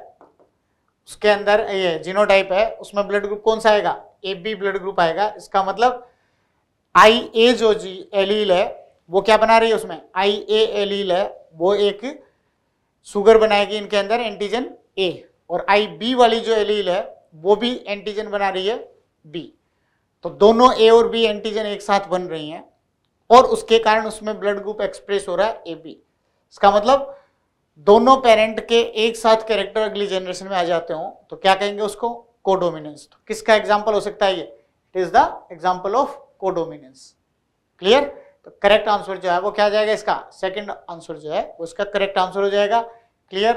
उसके अंदर ये जीनोटाइप है उसमें ब्लड ग्रुप कौन सा आएगा ए बी ब्लड ग्रुप आएगा इसका मतलब आई ए जो जी एलील है वो क्या बना रही है उसमें आई ए एलील है वो एक शुगर बनाएगी इनके अंदर एंटीजन ए और आई बी वाली जो एलील है वो भी एंटीजन बना रही है बी तो दोनों ए और बी एंटीजन एक साथ बन रही हैं और उसके कारण उसमें ब्लड ग्रुप एक्सप्रेस हो रहा है ए बी इसका मतलब दोनों पेरेंट के एक साथ कैरेक्टर अगली जनरेशन में आ जाते हो तो क्या कहेंगे उसको कोडोमिनेंस तो किसका एग्जाम्पल हो सकता है ये it is the example of codominance clear तो करेक्ट आंसर जो है वो क्या जाएगा इसका सेकंड आंसर जो है उसका करेक्ट आंसर हो जाएगा क्लियर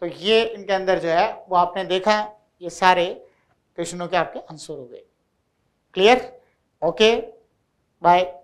तो ये इनके अंदर जो है वो आपने देखा है ये सारे क्वेश्चनों के आपके आंसर हो गए क्लियर ओके बाय